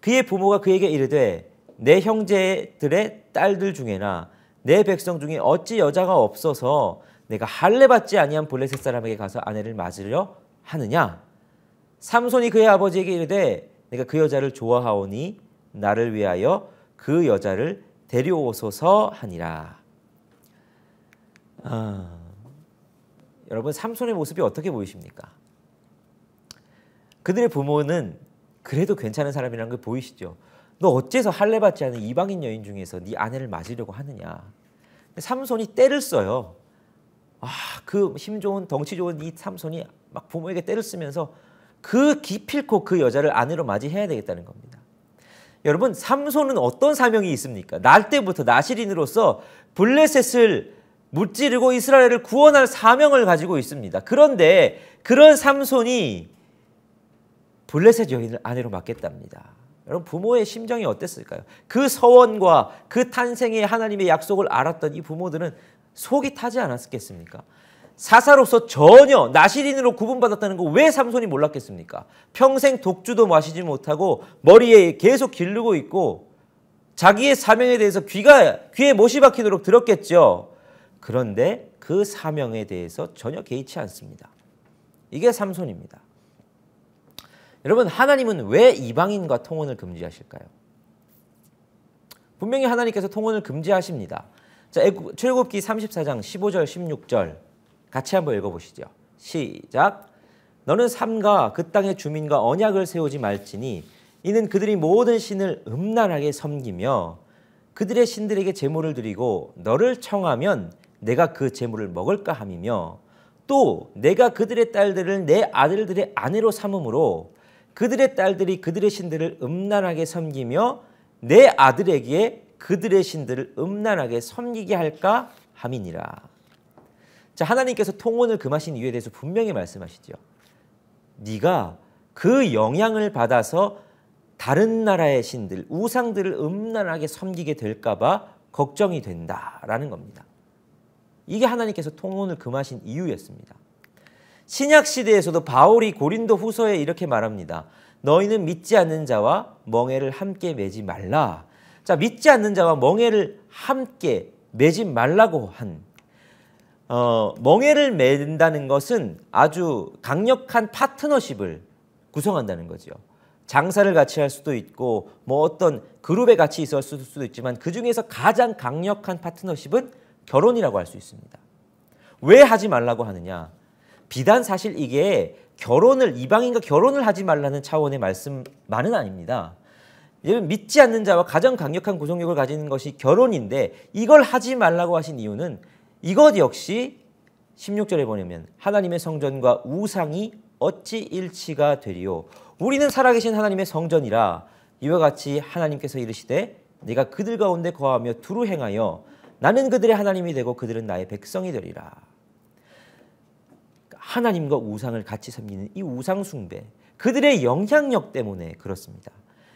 그의 부모가 그에게 이르되 내 형제들의 딸들 중에나 내 백성 중에 어찌 여자가 없어서 내가 할례 받지 아니한 블레셋 사람에게 가서 아내를 맞으려 하느냐 삼손이 그의 아버지에게 이르되 내가 그 여자를 좋아하오니 나를 위하여 그 여자를 데려오소서 하니라 아, 여러분 삼손의 모습이 어떻게 보이십니까? 그들의 부모는 그래도 괜찮은 사람이라는 걸 보이시죠. 너 어째서 할례 받지 않은 이방인 여인 중에서 네 아내를 맞으려고 하느냐. 삼손이 때를 써요. 아, 그 힘 좋은 덩치 좋은 이 삼손이 막 부모에게 때를 쓰면서 그 기필코 그 여자를 아내로 맞이해야 되겠다는 겁니다. 여러분 삼손은 어떤 사명이 있습니까? 날 때부터 나시린으로서 블레셋을 무찌르고 이스라엘을 구원할 사명을 가지고 있습니다. 그런데 그런 삼손이 블레셋 여인을 아내로 맡겠답니다. 여러분 부모의 심정이 어땠을까요? 그 서원과 그 탄생의 하나님의 약속을 알았던 이 부모들은 속이 타지 않았겠습니까? 사사로서 전혀 나시린으로 구분받았다는 거 왜 삼손이 몰랐겠습니까? 평생 독주도 마시지 못하고 머리에 계속 기르고 있고 자기의 사명에 대해서 귀가 귀에 못이 박히도록 들었겠죠. 그런데 그 사명에 대해서 전혀 개의치 않습니다. 이게 삼손입니다. 여러분 하나님은 왜 이방인과 통혼을 금지하실까요? 분명히 하나님께서 통혼을 금지하십니다. 자, 출애굽기 34장 15절 16절 같이 한번 읽어 보시죠. 시작. 너는 삼가 그 땅의 주민과 언약을 세우지 말지니 이는 그들이 모든 신을 음란하게 섬기며 그들의 신들에게 제물을 드리고 너를 청하면 내가 그 제물을 먹을까 함이며 또 내가 그들의 딸들을 내 아들들의 아내로 삼음으로 그들의 딸들이 그들의 신들을 음란하게 섬기며 내 아들에게 그들의 신들을 음란하게 섬기게 할까 함이니라. 자 하나님께서 통혼을 금하신 이유에 대해서 분명히 말씀하시죠. 네가 그 영향을 받아서 다른 나라의 신들 우상들을 음란하게 섬기게 될까봐 걱정이 된다라는 겁니다. 이게 하나님께서 통혼을 금하신 이유였습니다. 신약 시대에서도 바울이 고린도 후서에 이렇게 말합니다. 너희는 믿지 않는 자와 멍해를 함께 매지 말라. 자, 믿지 않는 자와 멍해를 함께 매지 말라고 한 어, 멍해를 맺다는 것은 아주 강력한 파트너십을 구성한다는 거죠. 장사를 같이 할 수도 있고 뭐 어떤 그룹에 같이 있을 수도 있지만 그 중에서 가장 강력한 파트너십은 결혼이라고 할 수 있습니다. 왜 하지 말라고 하느냐? 비단 사실 이게 결혼을 이방인과 결혼을 하지 말라는 차원의 말씀만은 아닙니다. 믿지 않는 자와 가장 강력한 구속력을 가진 것이 결혼인데 이걸 하지 말라고 하신 이유는 이것 역시 16절에 보내면 하나님의 성전과 우상이 어찌 일치가 되리요 우리는 살아계신 하나님의 성전이라 이와 같이 하나님께서 이르시되 내가 그들 가운데 거하며 두루 행하여 나는 그들의 하나님이 되고 그들은 나의 백성이 되리라 하나님과 우상을 같이 섬기는 이 우상 숭배 그들의 영향력 때문에 그렇습니다.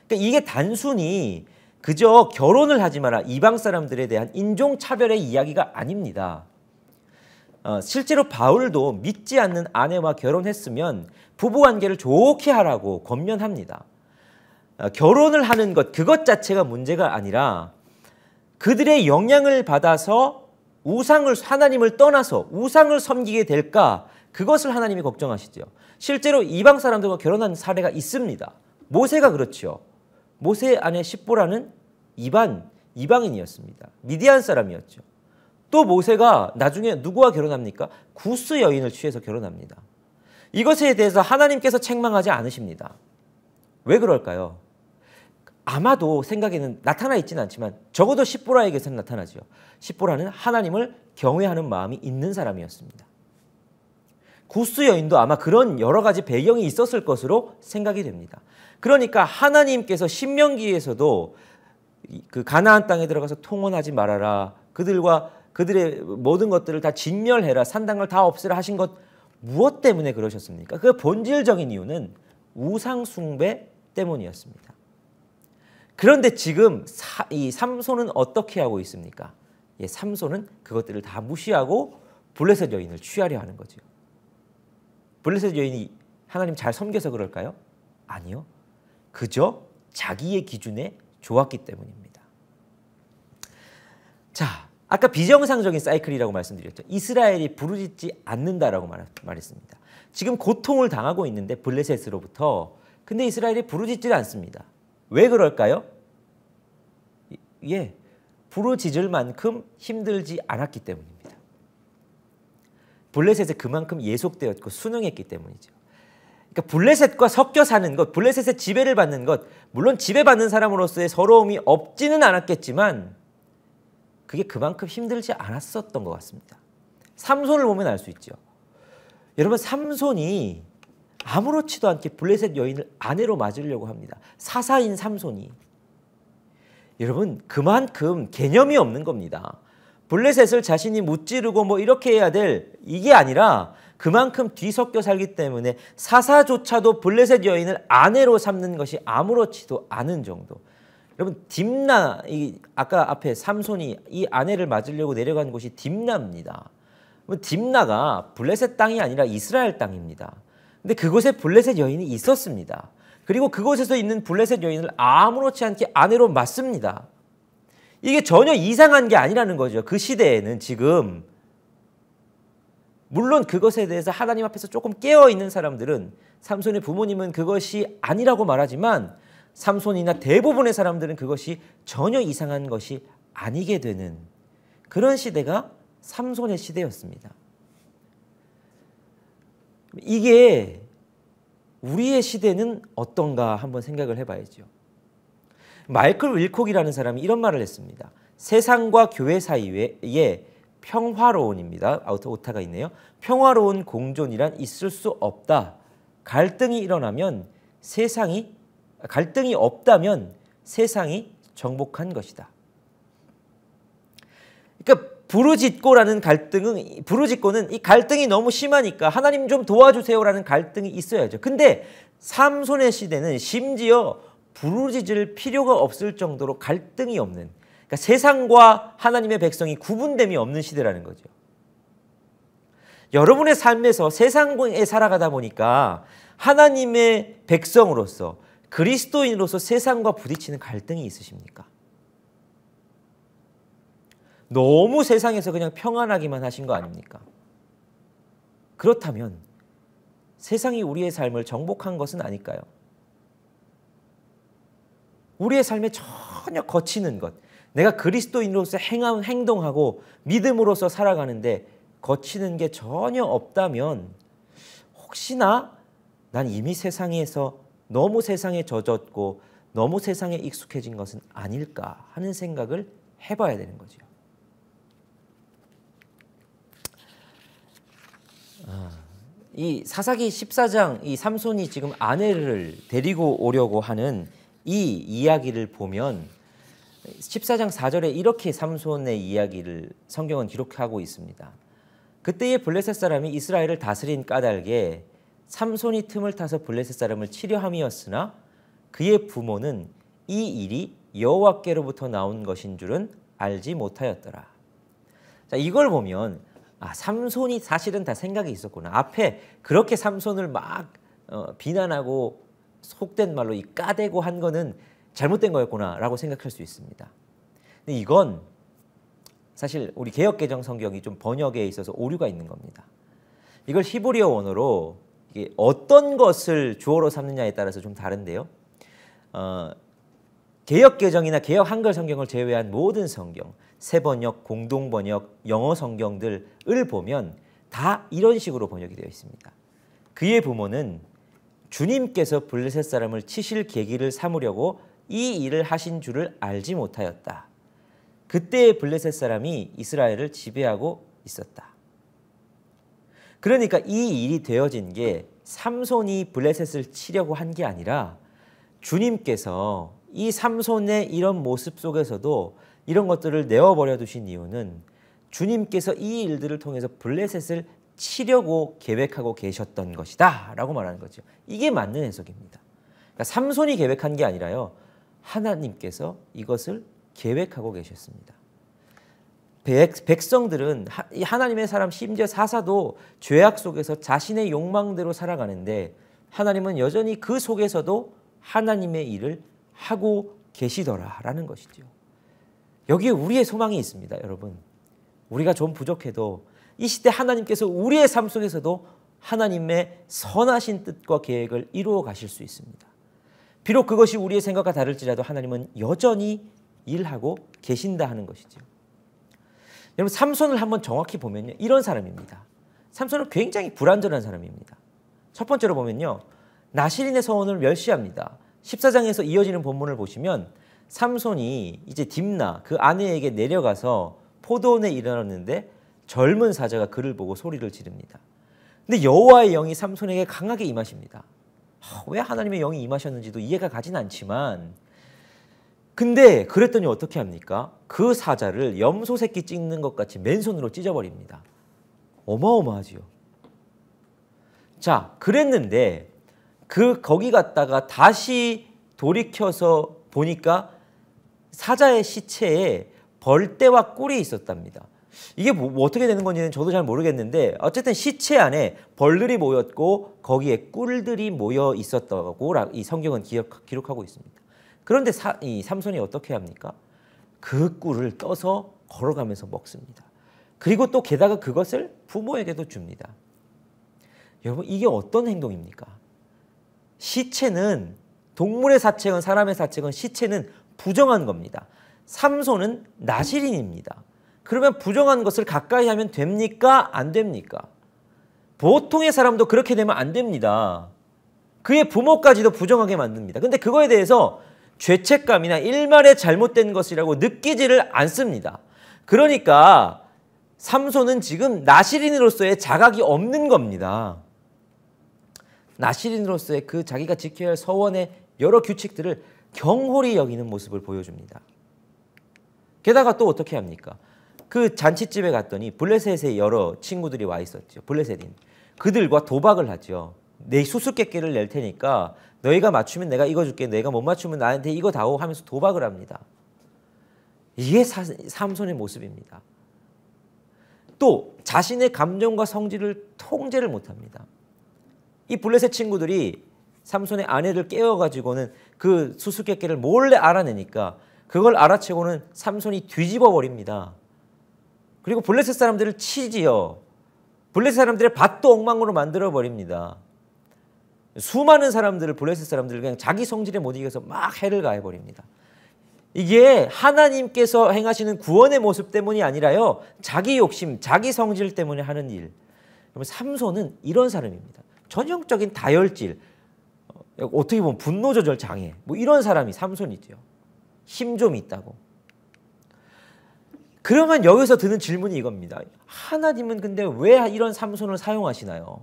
그러니까 이게 단순히 그저 결혼을 하지 마라 이방 사람들에 대한 인종 차별의 이야기가 아닙니다. 어, 실제로 바울도 믿지 않는 아내와 결혼했으면 부부 관계를 좋게 하라고 권면합니다. 어, 결혼을 하는 것 그것 자체가 문제가 아니라 그들의 영향을 받아서 우상을 하나님을 떠나서 우상을 섬기게 될까 그것을 하나님이 걱정하시지 실제로 이방 사람들과 결혼한 사례가 있습니다. 모세가 그렇지 모세 아내 십보라는 이반 이방인이었습니다. 미디안 사람이었죠. 또 모세가 나중에 누구와 결혼합니까? 구스 여인을 취해서 결혼합니다. 이것에 대해서 하나님께서 책망하지 않으십니다. 왜 그럴까요? 아마도 생각에는 나타나 있지는 않지만 적어도 십보라에게서는 나타나죠. 십보라는 하나님을 경외하는 마음이 있는 사람이었습니다. 구스 여인도 아마 그런 여러 가지 배경이 있었을 것으로 생각이 됩니다. 그러니까 하나님께서 신명기에서도 그 가나안 땅에 들어가서 통혼하지 말아라. 그들과 그들의 모든 것들을 다 진멸해라. 산당을 다 없애라 하신 것 무엇 때문에 그러셨습니까? 그 본질적인 이유는 우상 숭배 때문이었습니다. 그런데 지금 사, 이 삼손은 어떻게 하고 있습니까? 예, 삼손은 그것들을 다 무시하고 블레셋 여인을 취하려 하는 거죠. 블레셋 여인이 하나님 잘 섬겨서 그럴까요? 아니요. 그저 자기의 기준에 좋았기 때문입니다. 자, 아까 비정상적인 사이클이라고 말씀드렸죠. 이스라엘이 부르짖지 않는다라고 말했습니다. 지금 고통을 당하고 있는데 블레셋으로부터 근데 이스라엘이 부르짖지 않습니다. 왜 그럴까요? 예, 부르짖을 만큼 힘들지 않았기 때문입니다. 블레셋에 그만큼 예속되었고 순응했기 때문이죠. 그러니까 블레셋과 섞여 사는 것, 블레셋의 지배를 받는 것, 물론 지배받는 사람으로서의 서러움이 없지는 않았겠지만 그게 그만큼 힘들지 않았었던 것 같습니다. 삼손을 보면 알 수 있죠. 여러분 삼손이 아무렇지도 않게 블레셋 여인을 아내로 맞으려고 합니다. 사사인 삼손이. 여러분 그만큼 개념이 없는 겁니다. 블레셋을 자신이 못지르고뭐 이렇게 해야 될 이게 아니라 그만큼 뒤섞여 살기 때문에 사사조차도 블레셋 여인을 아내로 삼는 것이 아무렇지도 않은 정도. 여러분 딥나 이 아까 앞에 삼손이 이 아내를 맞으려고 내려간 곳이 딥나입니다. 딥나가 블레셋 땅이 아니라 이스라엘 땅입니다. 근데 그곳에 블레셋 여인이 있었습니다. 그리고 그곳에서 있는 블레셋 여인을 아무렇지 않게 아내로 맞습니다. 이게 전혀 이상한 게 아니라는 거죠. 그 시대에는 지금 물론 그것에 대해서 하나님 앞에서 조금 깨어 있는 사람들은 삼손의 부모님은 그것이 아니라고 말하지만 삼손이나 대부분의 사람들은 그것이 전혀 이상한 것이 아니게 되는 그런 시대가 삼손의 시대였습니다. 이게 우리의 시대는 어떤가 한번 생각을 해봐야죠. 마이클 윌콕이라는 사람이 이런 말을 했습니다. 세상과 교회 사이에 평화로운입니다. 아우터 오타가 있네요. 평화로운 공존이란 있을 수 없다. 갈등이 일어나면 세상이 갈등이 없다면 세상이 정복한 것이다. 그러니까 부르짖고라는 갈등은 부르짖고는 이 갈등이 너무 심하니까 하나님 좀 도와주세요라는 갈등이 있어야죠. 근데 삼손의 시대는 심지어 부르짖을 필요가 없을 정도로 갈등이 없는 그러니까 세상과 하나님의 백성이 구분됨이 없는 시대라는 거죠. 여러분의 삶에서 세상에 살아가다 보니까 하나님의 백성으로서 그리스도인으로서 세상과 부딪히는 갈등이 있으십니까? 너무 세상에서 그냥 평안하기만 하신 거 아닙니까? 그렇다면 세상이 우리의 삶을 정복한 것은 아닐까요? 우리의 삶에 전혀 거치는 것, 내가 그리스도인으로서 행함, 행동하고 믿음으로서 살아가는데 거치는 게 전혀 없다면 혹시나 난 이미 세상에서 너무 세상에 젖었고 너무 세상에 익숙해진 것은 아닐까 하는 생각을 해봐야 되는 거죠. 아, 이 사사기 14장 이 삼손이 지금 아내를 데리고 오려고 하는 이 이야기를 보면 14장 4절에 이렇게 삼손의 이야기를 성경은 기록하고 있습니다. 그때에 블레셋 사람이 이스라엘을 다스린 까닭에 삼손이 틈을 타서 블레셋 사람을 치료함이었으나 그의 부모는 이 일이 여호와께로부터 나온 것인 줄은 알지 못하였더라. 자, 이걸 보면 아, 삼손이 사실은 다 생각이 있었구나. 앞에 그렇게 삼손을 막 어, 비난하고 속된 말로 이 까대고 한 거는 잘못된 거였구나라고 생각할 수 있습니다. 근데 이건 사실 우리 개혁개정 성경이 좀 번역에 있어서 오류가 있는 겁니다. 이걸 히브리어 원어로 이게 어떤 것을 주어로 삼느냐에 따라서 좀 다른데요. 어, 개혁개정이나 개혁한글 성경을 제외한 모든 성경, 세번역, 공동번역, 영어 성경들을 보면 다 이런 식으로 번역이 되어 있습니다. 그의 부모는 주님께서 블레셋 사람을 치실 계기를 삼으려고 이 일을 하신 줄을 알지 못하였다. 그때의 블레셋 사람이 이스라엘을 지배하고 있었다. 그러니까 이 일이 되어진 게 삼손이 블레셋을 치려고 한 게 아니라 주님께서 이 삼손의 이런 모습 속에서도 이런 것들을 내어버려 두신 이유는 주님께서 이 일들을 통해서 블레셋을 치려고 계획하고 계셨던 것이다 라고 말하는 거죠. 이게 맞는 해석입니다. 그러니까 삼손이 계획한 게 아니라요. 하나님께서 이것을 계획하고 계셨습니다. 백, 성들은 하나님의 사람 심지어 사사도 죄악 속에서 자신의 욕망대로 살아가는데 하나님은 여전히 그 속에서도 하나님의 일을 하고 계시더라라는 것이죠. 여기에 우리의 소망이 있습니다, 여러분. 우리가 좀 부족해도 이 시대 하나님께서 우리의 삶 속에서도 하나님의 선하신 뜻과 계획을 이루어 가실 수 있습니다. 비록 그것이 우리의 생각과 다를지라도 하나님은 여전히 일하고 계신다 하는 것이죠. 여러분 삼손을 한번 정확히 보면요. 이런 사람입니다. 삼손은 굉장히 불완전한 사람입니다. 첫 번째로 보면요. 나시린의 서원을 멸시합니다. 14장에서 이어지는 본문을 보시면 삼손이 이제 딥나 그 아내에게 내려가서 포도원에 일어났는데 젊은 사자가 그를 보고 소리를 지릅니다. 근데 여호와의 영이 삼손에게 강하게 임하십니다. 아, 왜 하나님의 영이 임하셨는지도 이해가 가진 않지만 근데 그랬더니 어떻게 합니까? 그 사자를 염소 새끼 찍는 것 같이 맨손으로 찢어버립니다. 어마어마하지요. 자, 그랬는데 그 거기 갔다가 다시 돌이켜서 보니까 사자의 시체에 벌떼와 꿀이 있었답니다. 이게 뭐, 뭐, 어떻게 되는 건지는 저도 잘 모르겠는데 어쨌든 시체 안에 벌들이 모였고 거기에 꿀들이 모여 있었다고 이 성경은 기억, 기록하고 있습니다. 그런데 사, 이 삼손이 어떻게 합니까? 그 꿀을 떠서 걸어가면서 먹습니다. 그리고 또 게다가 그것을 부모에게도 줍니다. 여러분 이게 어떤 행동입니까? 시체는 동물의 사체건 사람의 사체건 시체는 부정한 겁니다. 삼손은 나시린입니다. 그러면 부정한 것을 가까이 하면 됩니까? 안 됩니까? 보통의 사람도 그렇게 되면 안 됩니다. 그의 부모까지도 부정하게 만듭니다. 근데 그거에 대해서 죄책감이나 일말의 잘못된 것이라고 느끼지를 않습니다. 그러니까 삼손은 지금 나시린으로서의 자각이 없는 겁니다. 나시린으로서의 그 자기가 지켜야 할 서원의 여러 규칙들을 경홀히 여기는 모습을 보여줍니다. 게다가 또 어떻게 합니까? 그 잔치집에 갔더니 블레셋의 여러 친구들이 와 있었죠. 블레셋인. 그들과 도박을 하죠. 내 수수께끼를 낼 테니까 너희가 맞추면 내가 이거 줄게. 내가 못 맞추면 나한테 이거 다오 하면서 도박을 합니다. 이게 사, 삼손의 모습입니다. 또 자신의 감정과 성질을 통제를 못합니다. 이 블레셋 친구들이 삼손의 아내를 깨워가지고는 그 수수께끼를 몰래 알아내니까 그걸 알아채고는 삼손이 뒤집어 버립니다. 그리고 블레셋 사람들을 치지요. 블레셋 사람들의 밭도 엉망으로 만들어 버립니다. 수많은 사람들을 블레셋 사람들을 그냥 자기 성질에 못 이겨서 막 해를 가해 버립니다. 이게 하나님께서 행하시는 구원의 모습 때문이 아니라요. 자기 욕심, 자기 성질 때문에 하는 일. 그러면 삼손은 이런 사람입니다. 전형적인 다혈질, 어, 어떻게 보면 분노 조절 장애, 뭐 이런 사람이 삼손이죠. 힘 좀 있다고. 그러면 여기서 드는 질문이 이겁니다. 하나님은 근데 왜 이런 삼손을 사용하시나요?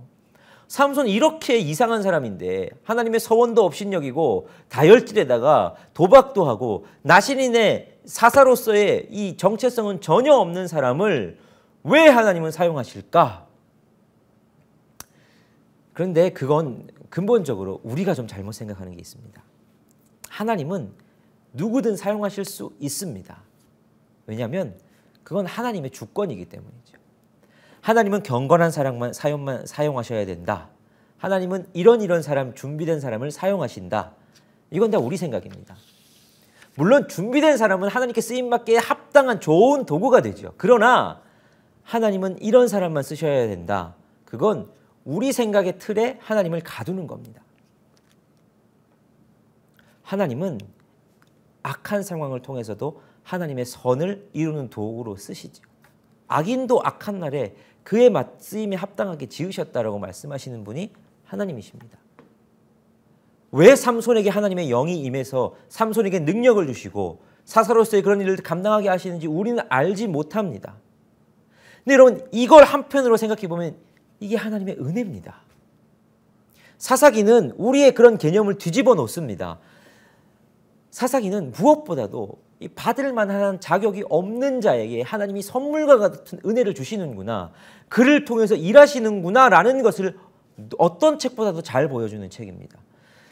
삼손 이렇게 이상한 사람인데 하나님의 서원도 업신여기고 다혈질에다가 도박도 하고 나신인의 사사로서의 이 정체성은 전혀 없는 사람을 왜 하나님은 사용하실까? 그런데 그건 근본적으로 우리가 좀 잘못 생각하는 게 있습니다. 하나님은 누구든 사용하실 수 있습니다. 왜냐하면 그건 하나님의 주권이기 때문이죠. 하나님은 경건한 사람만 사용만 사용하셔야 된다. 하나님은 이런 이런 사람 준비된 사람을 사용하신다. 이건 다 우리 생각입니다. 물론 준비된 사람은 하나님께 쓰임 받기에 합당한 좋은 도구가 되죠. 그러나 하나님은 이런 사람만 쓰셔야 된다. 그건 우리 생각의 틀에 하나님을 가두는 겁니다. 하나님은 악한 상황을 통해서도 하나님의 선을 이루는 도구로 쓰시죠. 악인도 악한 날에 그의 말씀에 합당하게 지으셨다라고 말씀하시는 분이 하나님이십니다. 왜 삼손에게 하나님의 영이 임해서 삼손에게 능력을 주시고 사사로서의 그런 일을 감당하게 하시는지 우리는 알지 못합니다. 근데 여러분 이걸 한편으로 생각해 보면 이게 하나님의 은혜입니다. 사사기는 우리의 그런 개념을 뒤집어 놓습니다. 사사기는 무엇보다도 이 받을 만한 자격이 없는 자에게 하나님이 선물과 같은 은혜를 주시는구나. 그를 통해서 일하시는구나라는 것을 어떤 책보다도 잘 보여주는 책입니다.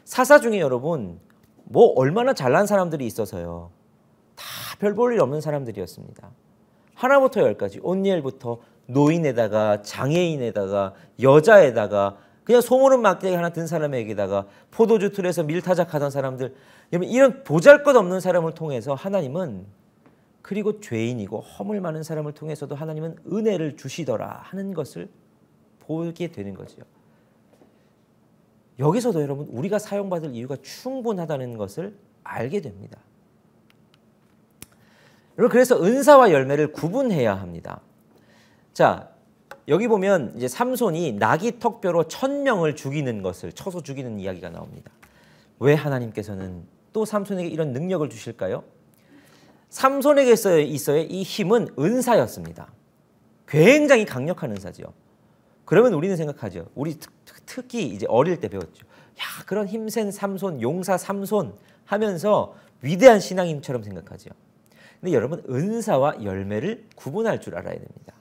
사사 중에 여러분 뭐 얼마나 잘난 사람들이 있어서요. 다 별볼일 없는 사람들이었습니다. 하나부터 열까지 온니엘부터 노인에다가 장애인에다가 여자에다가 그냥 소문은 막대기 하나 든 사람에게다가 포도주 틀에서 밀타작하던 사람들 이런 보잘것없는 사람을 통해서 하나님은 그리고 죄인이고 허물 많은 사람을 통해서도 하나님은 은혜를 주시더라 하는 것을 보게 되는 거죠. 여기서도 여러분 우리가 사용받을 이유가 충분하다는 것을 알게 됩니다. 그래서 은사와 열매를 구분해야 합니다. 자, 여기 보면 이제 삼손이 낙이 턱뼈로 천 명을 죽이는 것을 쳐서 죽이는 이야기가 나옵니다. 왜 하나님께서는 또 삼손에게 이런 능력을 주실까요? 삼손에게 있어의 이 힘은 은사였습니다. 굉장히 강력한 은사지요. 그러면 우리는 생각하죠. 우리 특히 이제 어릴 때 배웠죠. 야 그런 힘센 삼손, 용사 삼손 하면서 위대한 신앙인처럼 생각하죠. 근데 여러분 은사와 열매를 구분할 줄 알아야 됩니다.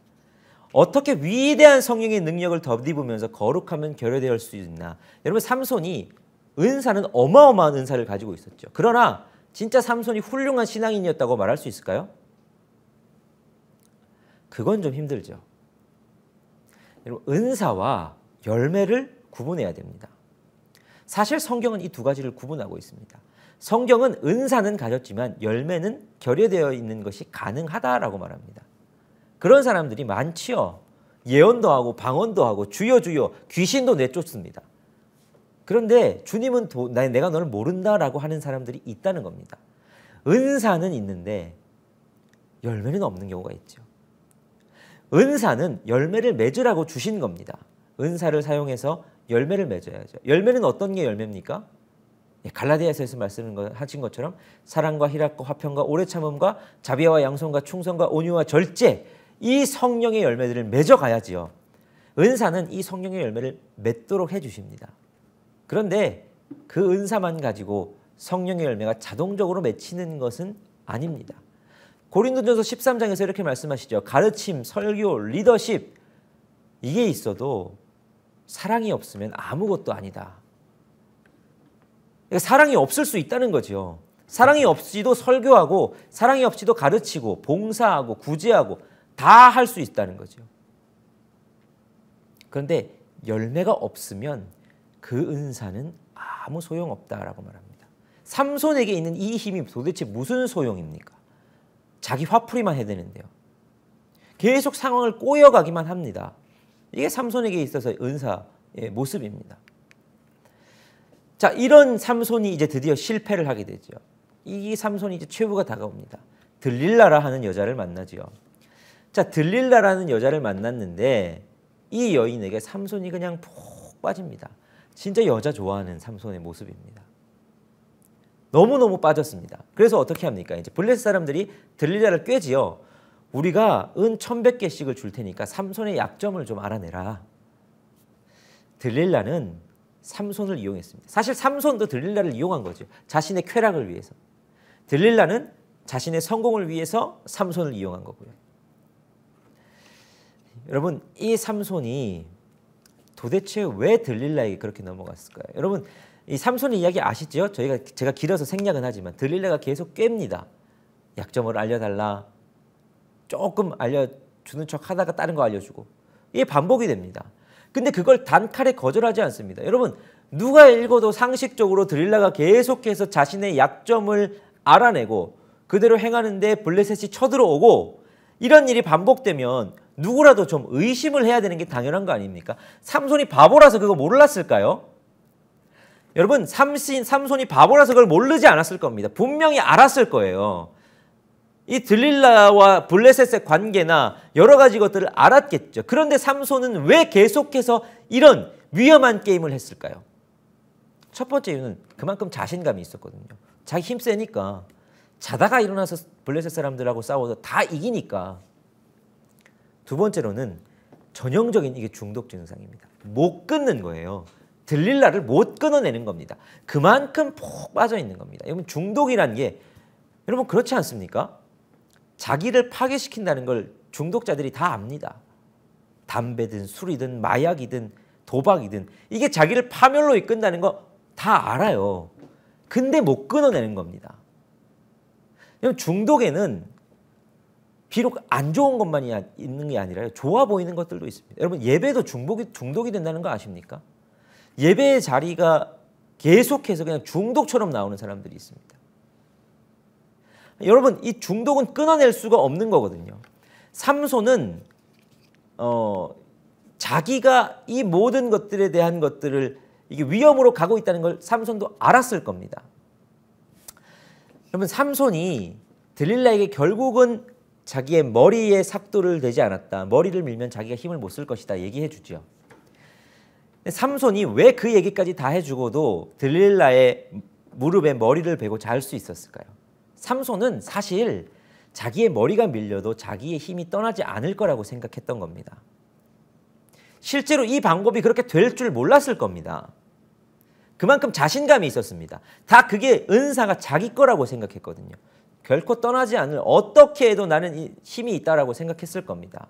어떻게 위대한 성령의 능력을 덧입으면서 거룩하면 결여될 수 있나. 여러분 삼손이 은사는 어마어마한 은사를 가지고 있었죠. 그러나 진짜 삼손이 훌륭한 신앙인이었다고 말할 수 있을까요? 그건 좀 힘들죠. 여러분 은사와 열매를 구분해야 됩니다. 사실 성경은 이 두 가지를 구분하고 있습니다. 성경은 은사는 가졌지만 열매는 결여되어 있는 것이 가능하다라고 말합니다. 그런 사람들이 많지요. 예언도 하고 방언도 하고 주여 주여 귀신도 내쫓습니다. 그런데 주님은 도, 내가 너를 모른다라고 하는 사람들이 있다는 겁니다. 은사는 있는데 열매는 없는 경우가 있죠. 은사는 열매를 맺으라고 주신 겁니다. 은사를 사용해서 열매를 맺어야죠. 열매는 어떤 게 열매입니까? 예, 갈라디아서에서 말씀하신 것처럼 사랑과 희락과 화평과 오래 참음과 자비와 양성과 충성과 온유와 절제 이 성령의 열매들을 맺어가야지요. 은사는 이 성령의 열매를 맺도록 해주십니다. 그런데 그 은사만 가지고 성령의 열매가 자동적으로 맺히는 것은 아닙니다. 고린도전서 13장에서 이렇게 말씀하시죠. 가르침, 설교, 리더십 이게 있어도 사랑이 없으면 아무것도 아니다. 그러니까 사랑이 없을 수 있다는 거죠. 사랑이 없이도 설교하고 사랑이 없이도 가르치고 봉사하고 구제하고 다할수 있다는 거죠. 그런데 열매가 없으면 그 은사는 아무 소용없다라고 말합니다. 삼손에게 있는 이 힘이 도대체 무슨 소용입니까? 자기 화풀이만 해대는데요. 계속 상황을 꼬여가기만 합니다. 이게 삼손에게 있어서 은사의 모습입니다. 자, 이런 삼손이 이제 드디어 실패를 하게 되죠. 이 삼손이 이제 최후가 다가옵니다. 들릴라라 하는 여자를 만나지요. 자 들릴라라는 여자를 만났는데 이 여인에게 삼손이 그냥 푹 빠집니다. 진짜 여자 좋아하는 삼손의 모습입니다. 너무너무 빠졌습니다. 그래서 어떻게 합니까? 이제 블레스 사람들이 들릴라를 꿰지요. 우리가 은 천백 개씩을줄 테니까 삼손의 약점을 좀 알아내라. 들릴라는 삼손을 이용했습니다. 사실 삼손도 들릴라를 이용한 거죠. 자신의 쾌락을 위해서. 들릴라는 자신의 성공을 위해서 삼손을 이용한 거고요. 여러분 이 삼손이 도대체 왜 들릴라에게 그렇게 넘어갔을까요? 여러분 이 삼손의 이야기 아시죠? 저희가 제가 길어서 생략은 하지만 들릴레가 계속 깹니다. 약점을 알려달라. 조금 알려주는 척 하다가 다른 거 알려주고 이게 반복이 됩니다. 근데 그걸 단칼에 거절하지 않습니다. 여러분 누가 읽어도 상식적으로 드릴라가 계속해서 자신의 약점을 알아내고 그대로 행하는데 블레셋이 쳐들어오고 이런 일이 반복되면 누구라도 좀 의심을 해야 되는 게 당연한 거 아닙니까? 삼손이 바보라서 그거 몰랐을까요? 여러분 삼신 삼손이 바보라서 그걸 모르지 않았을 겁니다. 분명히 알았을 거예요. 이 들릴라와 블레셋의 관계나 여러 가지 것들을 알았겠죠. 그런데 삼손은 왜 계속해서 이런 위험한 게임을 했을까요? 첫 번째 이유는 그만큼 자신감이 있었거든요. 자기 힘 세니까 자다가 일어나서 블레셋 사람들하고 싸워서 다 이기니까 두 번째로는 전형적인 이게 중독 증상입니다. 못 끊는 거예요. 들릴 날을 못 끊어내는 겁니다. 그만큼 푹 빠져 있는 겁니다. 여러분 중독이란 게 여러분 그렇지 않습니까? 자기를 파괴시킨다는 걸 중독자들이 다 압니다. 담배든 술이든 마약이든 도박이든 이게 자기를 파멸로 이끈다는 거 다 알아요. 근데 못 끊어내는 겁니다. 중독에는 비록 안 좋은 것만 아, 있는 게 아니라 좋아 보이는 것들도 있습니다. 여러분 예배도 중복이 중독이 된다는 거 아십니까? 예배의 자리가 계속해서 그냥 중독처럼 나오는 사람들이 있습니다. 여러분 이 중독은 끊어낼 수가 없는 거거든요. 삼손은 어, 자기가 이 모든 것들에 대한 것들을 이게 위험으로 가고 있다는 걸 삼손도 알았을 겁니다. 여러분 삼손이 들릴라에게 결국은 자기의 머리에 삭도를 대지 않았다. 머리를 밀면 자기가 힘을 못 쓸 것이다. 얘기해 주죠. 삼손이 왜 그 얘기까지 다 해주고도 들릴라의 무릎에 머리를 베고 잘 수 있었을까요? 삼손은 사실 자기의 머리가 밀려도 자기의 힘이 떠나지 않을 거라고 생각했던 겁니다. 실제로 이 방법이 그렇게 될 줄 몰랐을 겁니다. 그만큼 자신감이 있었습니다. 다 그게 은사가 자기 거라고 생각했거든요. 결코 떠나지 않을 어떻게 해도 나는 힘이 있다라고 생각했을 겁니다.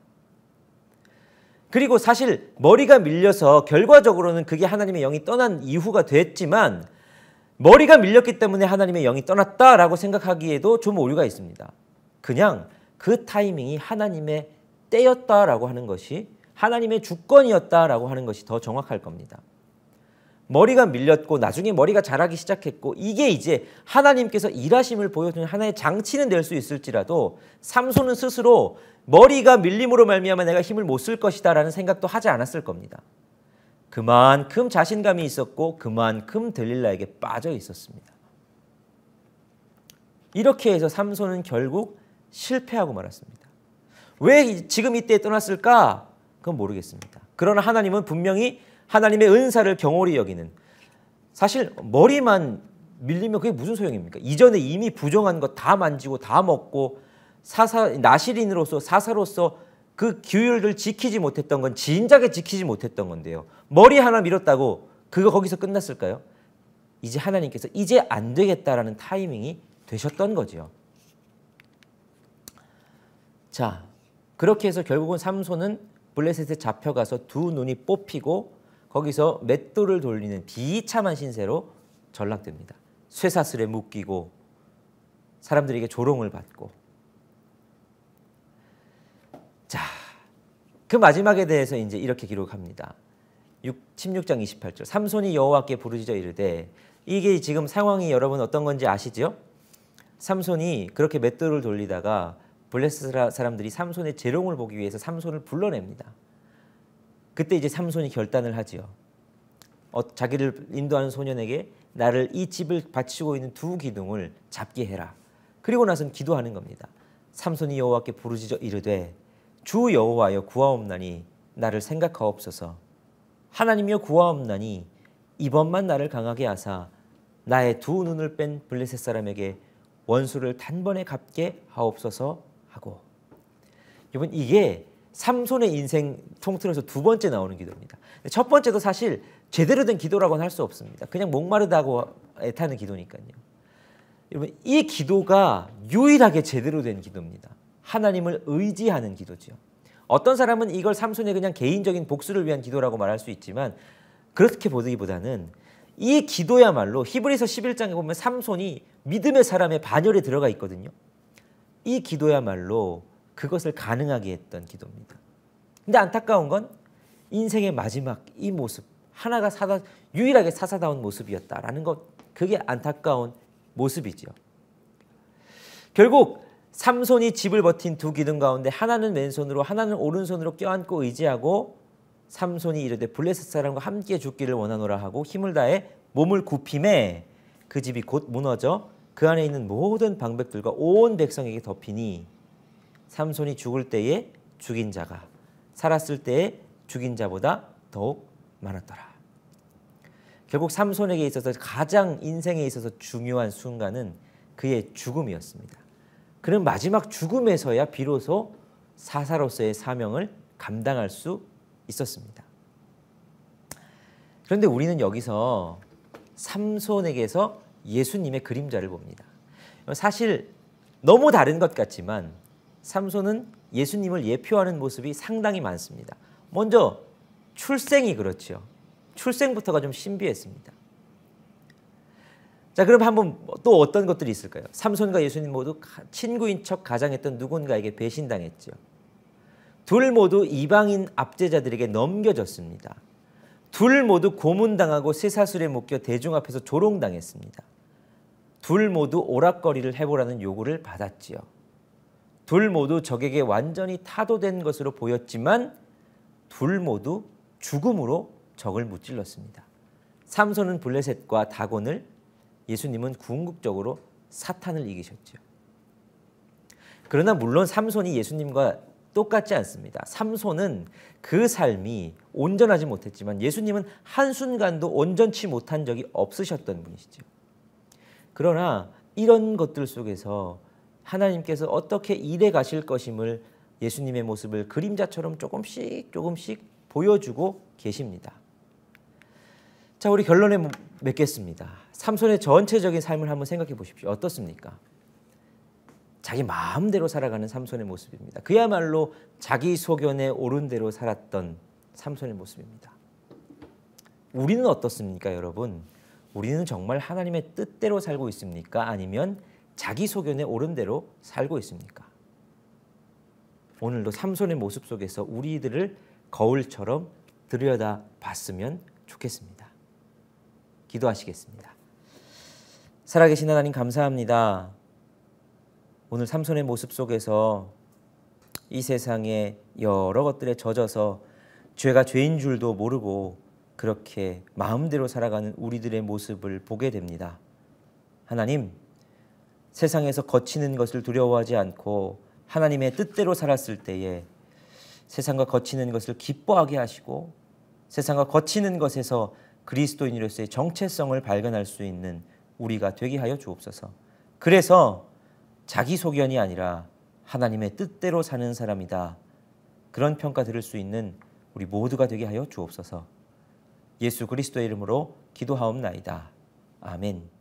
그리고 사실 머리가 밀려서 결과적으로는 그게 하나님의 영이 떠난 이후가 됐지만 머리가 밀렸기 때문에 하나님의 영이 떠났다라고 생각하기에도 좀 오류가 있습니다. 그냥 그 타이밍이 하나님의 때였다라고 하는 것이 하나님의 주권이었다라고 하는 것이 더 정확할 겁니다. 머리가 밀렸고 나중에 머리가 자라기 시작했고 이게 이제 하나님께서 일하심을 보여주는 하나의 장치는 될 수 있을지라도 삼손은 스스로 머리가 밀림으로 말미암아 내가 힘을 못 쓸 것이다라는 생각도 하지 않았을 겁니다. 그만큼 자신감이 있었고 그만큼 들릴라에게 빠져 있었습니다. 이렇게 해서 삼손은 결국 실패하고 말았습니다. 왜 지금 이때 떠났을까? 그건 모르겠습니다. 그러나 하나님은 분명히 하나님의 은사를 경홀히 여기는 사실 머리만 밀리면 그게 무슨 소용입니까? 이전에 이미 부정한 것 다 만지고 다 먹고 사사 나시린으로서 사사로서 그 규율을 지키지 못했던 건 진작에 지키지 못했던 건데요. 머리 하나 밀었다고 그거 거기서 끝났을까요? 이제 하나님께서 이제 안 되겠다라는 타이밍이 되셨던 거지요. 자, 그렇게 해서 결국은 삼손은 블레셋에 잡혀가서 두 눈이 뽑히고 거기서 맷돌을 돌리는 비참한 신세로 전락됩니다. 쇠사슬에 묶이고 사람들에게 조롱을 받고 자, 그 마지막에 대해서 이제 이렇게 기록합니다. 6, 16장 28절 삼손이 여호와께 부르짖어 이르되 이게 지금 상황이 여러분 어떤 건지 아시죠? 삼손이 그렇게 맷돌을 돌리다가 블레스 사람들이 삼손의 재롱을 보기 위해서 삼손을 불러냅니다. 그때 이제 삼손이 결단을 하지요. 어, 자기를 인도하는 소년에게 나를 이 집을 바치고 있는 두 기둥을 잡게 해라. 그리고 나선 기도하는 겁니다. 삼손이 여호와께 부르짖어 이르되 주 여호와여 구하옵나니 나를 생각하옵소서. 하나님여 구하옵나니 이번만 나를 강하게 하사 나의 두 눈을 뺀 블레셋 사람에게 원수를 단번에 갚게 하옵소서 하고 여러분 이게 삼손의 인생 통틀어서 두 번째 나오는 기도입니다. 첫 번째도 사실 제대로 된 기도라고는 할 수 없습니다. 그냥 목마르다고 애타는 기도니까요. 여러분 이 기도가 유일하게 제대로 된 기도입니다. 하나님을 의지하는 기도지 어떤 사람은 이걸 삼손의 그냥 개인적인 복수를 위한 기도라고 말할 수 있지만 그렇게 보기보다는 이 기도야말로 히브리서 11장에 보면 삼손이 믿음의 사람의 반열에 들어가 있거든요. 이 기도야말로 그것을 가능하게 했던 기도입니다. 근데 안타까운 건 인생의 마지막 이 모습 하나가 사다 유일하게 사사다운 모습이었다라는 것 그게 안타까운 모습이지요. 결국 삼손이 집을 버틴 두 기둥 가운데 하나는 왼손으로 하나는 오른손으로 껴안고 의지하고 삼손이 이르되 블레셋 사람과 함께 죽기를 원하노라 하고 힘을 다해 몸을 굽힘에 그 집이 곧 무너져 그 안에 있는 모든 방백들과 온 백성에게 덮이니 삼손이 죽을 때에 죽인 자가 살았을 때에 죽인 자보다 더욱 많았더라. 결국 삼손에게 있어서 가장 인생에 있어서 중요한 순간은 그의 죽음이었습니다. 그는 마지막 죽음에서야 비로소 사사로서의 사명을 감당할 수 있었습니다. 그런데 우리는 여기서 삼손에게서 예수님의 그림자를 봅니다. 사실 너무 다른 것 같지만 삼손은 예수님을 예표하는 모습이 상당히 많습니다. 먼저 출생이 그렇죠 출생부터가 좀 신비했습니다. 자, 그럼 한번 또 어떤 것들이 있을까요? 삼손과 예수님 모두 친구인 척 가장했던 누군가에게 배신당했죠둘 모두 이방인 압제자들에게 넘겨졌습니다. 둘 모두 고문당하고 쇠사슬에 묶여 대중 앞에서 조롱당했습니다. 둘 모두 오락거리를 해보라는 요구를 받았지요. 둘 모두 적에게 완전히 타도된 것으로 보였지만 둘 모두 죽음으로 적을 무찔렀습니다. 삼손은 블레셋과 다곤을 예수님은 궁극적으로 사탄을 이기셨죠. 그러나 물론 삼손이 예수님과 똑같지 않습니다. 삼손은 그 삶이 온전하지 못했지만 예수님은 한순간도 온전치 못한 적이 없으셨던 분이시죠. 그러나 이런 것들 속에서 하나님께서 어떻게 일해 가실 것임을 예수님의 모습을 그림자처럼 조금씩 조금씩 보여주고 계십니다. 자, 우리 결론에 뭐 맺겠습니다. 삼손의 전체적인 삶을 한번 생각해 보십시오. 어떻습니까? 자기 마음대로 살아가는 삼손의 모습입니다. 그야말로 자기 소견에 오른 대로 살았던 삼손의 모습입니다. 우리는 어떻습니까, 여러분? 우리는 정말 하나님의 뜻대로 살고 있습니까? 아니면 자기 소견에 옳은 대로 살고 있습니까? 오늘도 삼손의 모습 속에서 우리들을 거울처럼 들여다 봤으면 좋겠습니다. 기도하시겠습니다. 살아계신 하나님 감사합니다. 오늘 삼손의 모습 속에서 이 세상의 여러 것들에 젖어서 죄가 죄인 줄도 모르고 그렇게 마음대로 살아가는 우리들의 모습을 보게 됩니다. 하나님, 세상에서 거치는 것을 두려워하지 않고 하나님의 뜻대로 살았을 때에 세상과 거치는 것을 기뻐하게 하시고 세상과 거치는 것에서 그리스도인으로서의 정체성을 발견할 수 있는 우리가 되게 하여 주옵소서. 그래서 자기 소견이 아니라 하나님의 뜻대로 사는 사람이다. 그런 평가 들을 수 있는 우리 모두가 되게 하여 주옵소서. 예수 그리스도의 이름으로 기도하옵나이다. 아멘.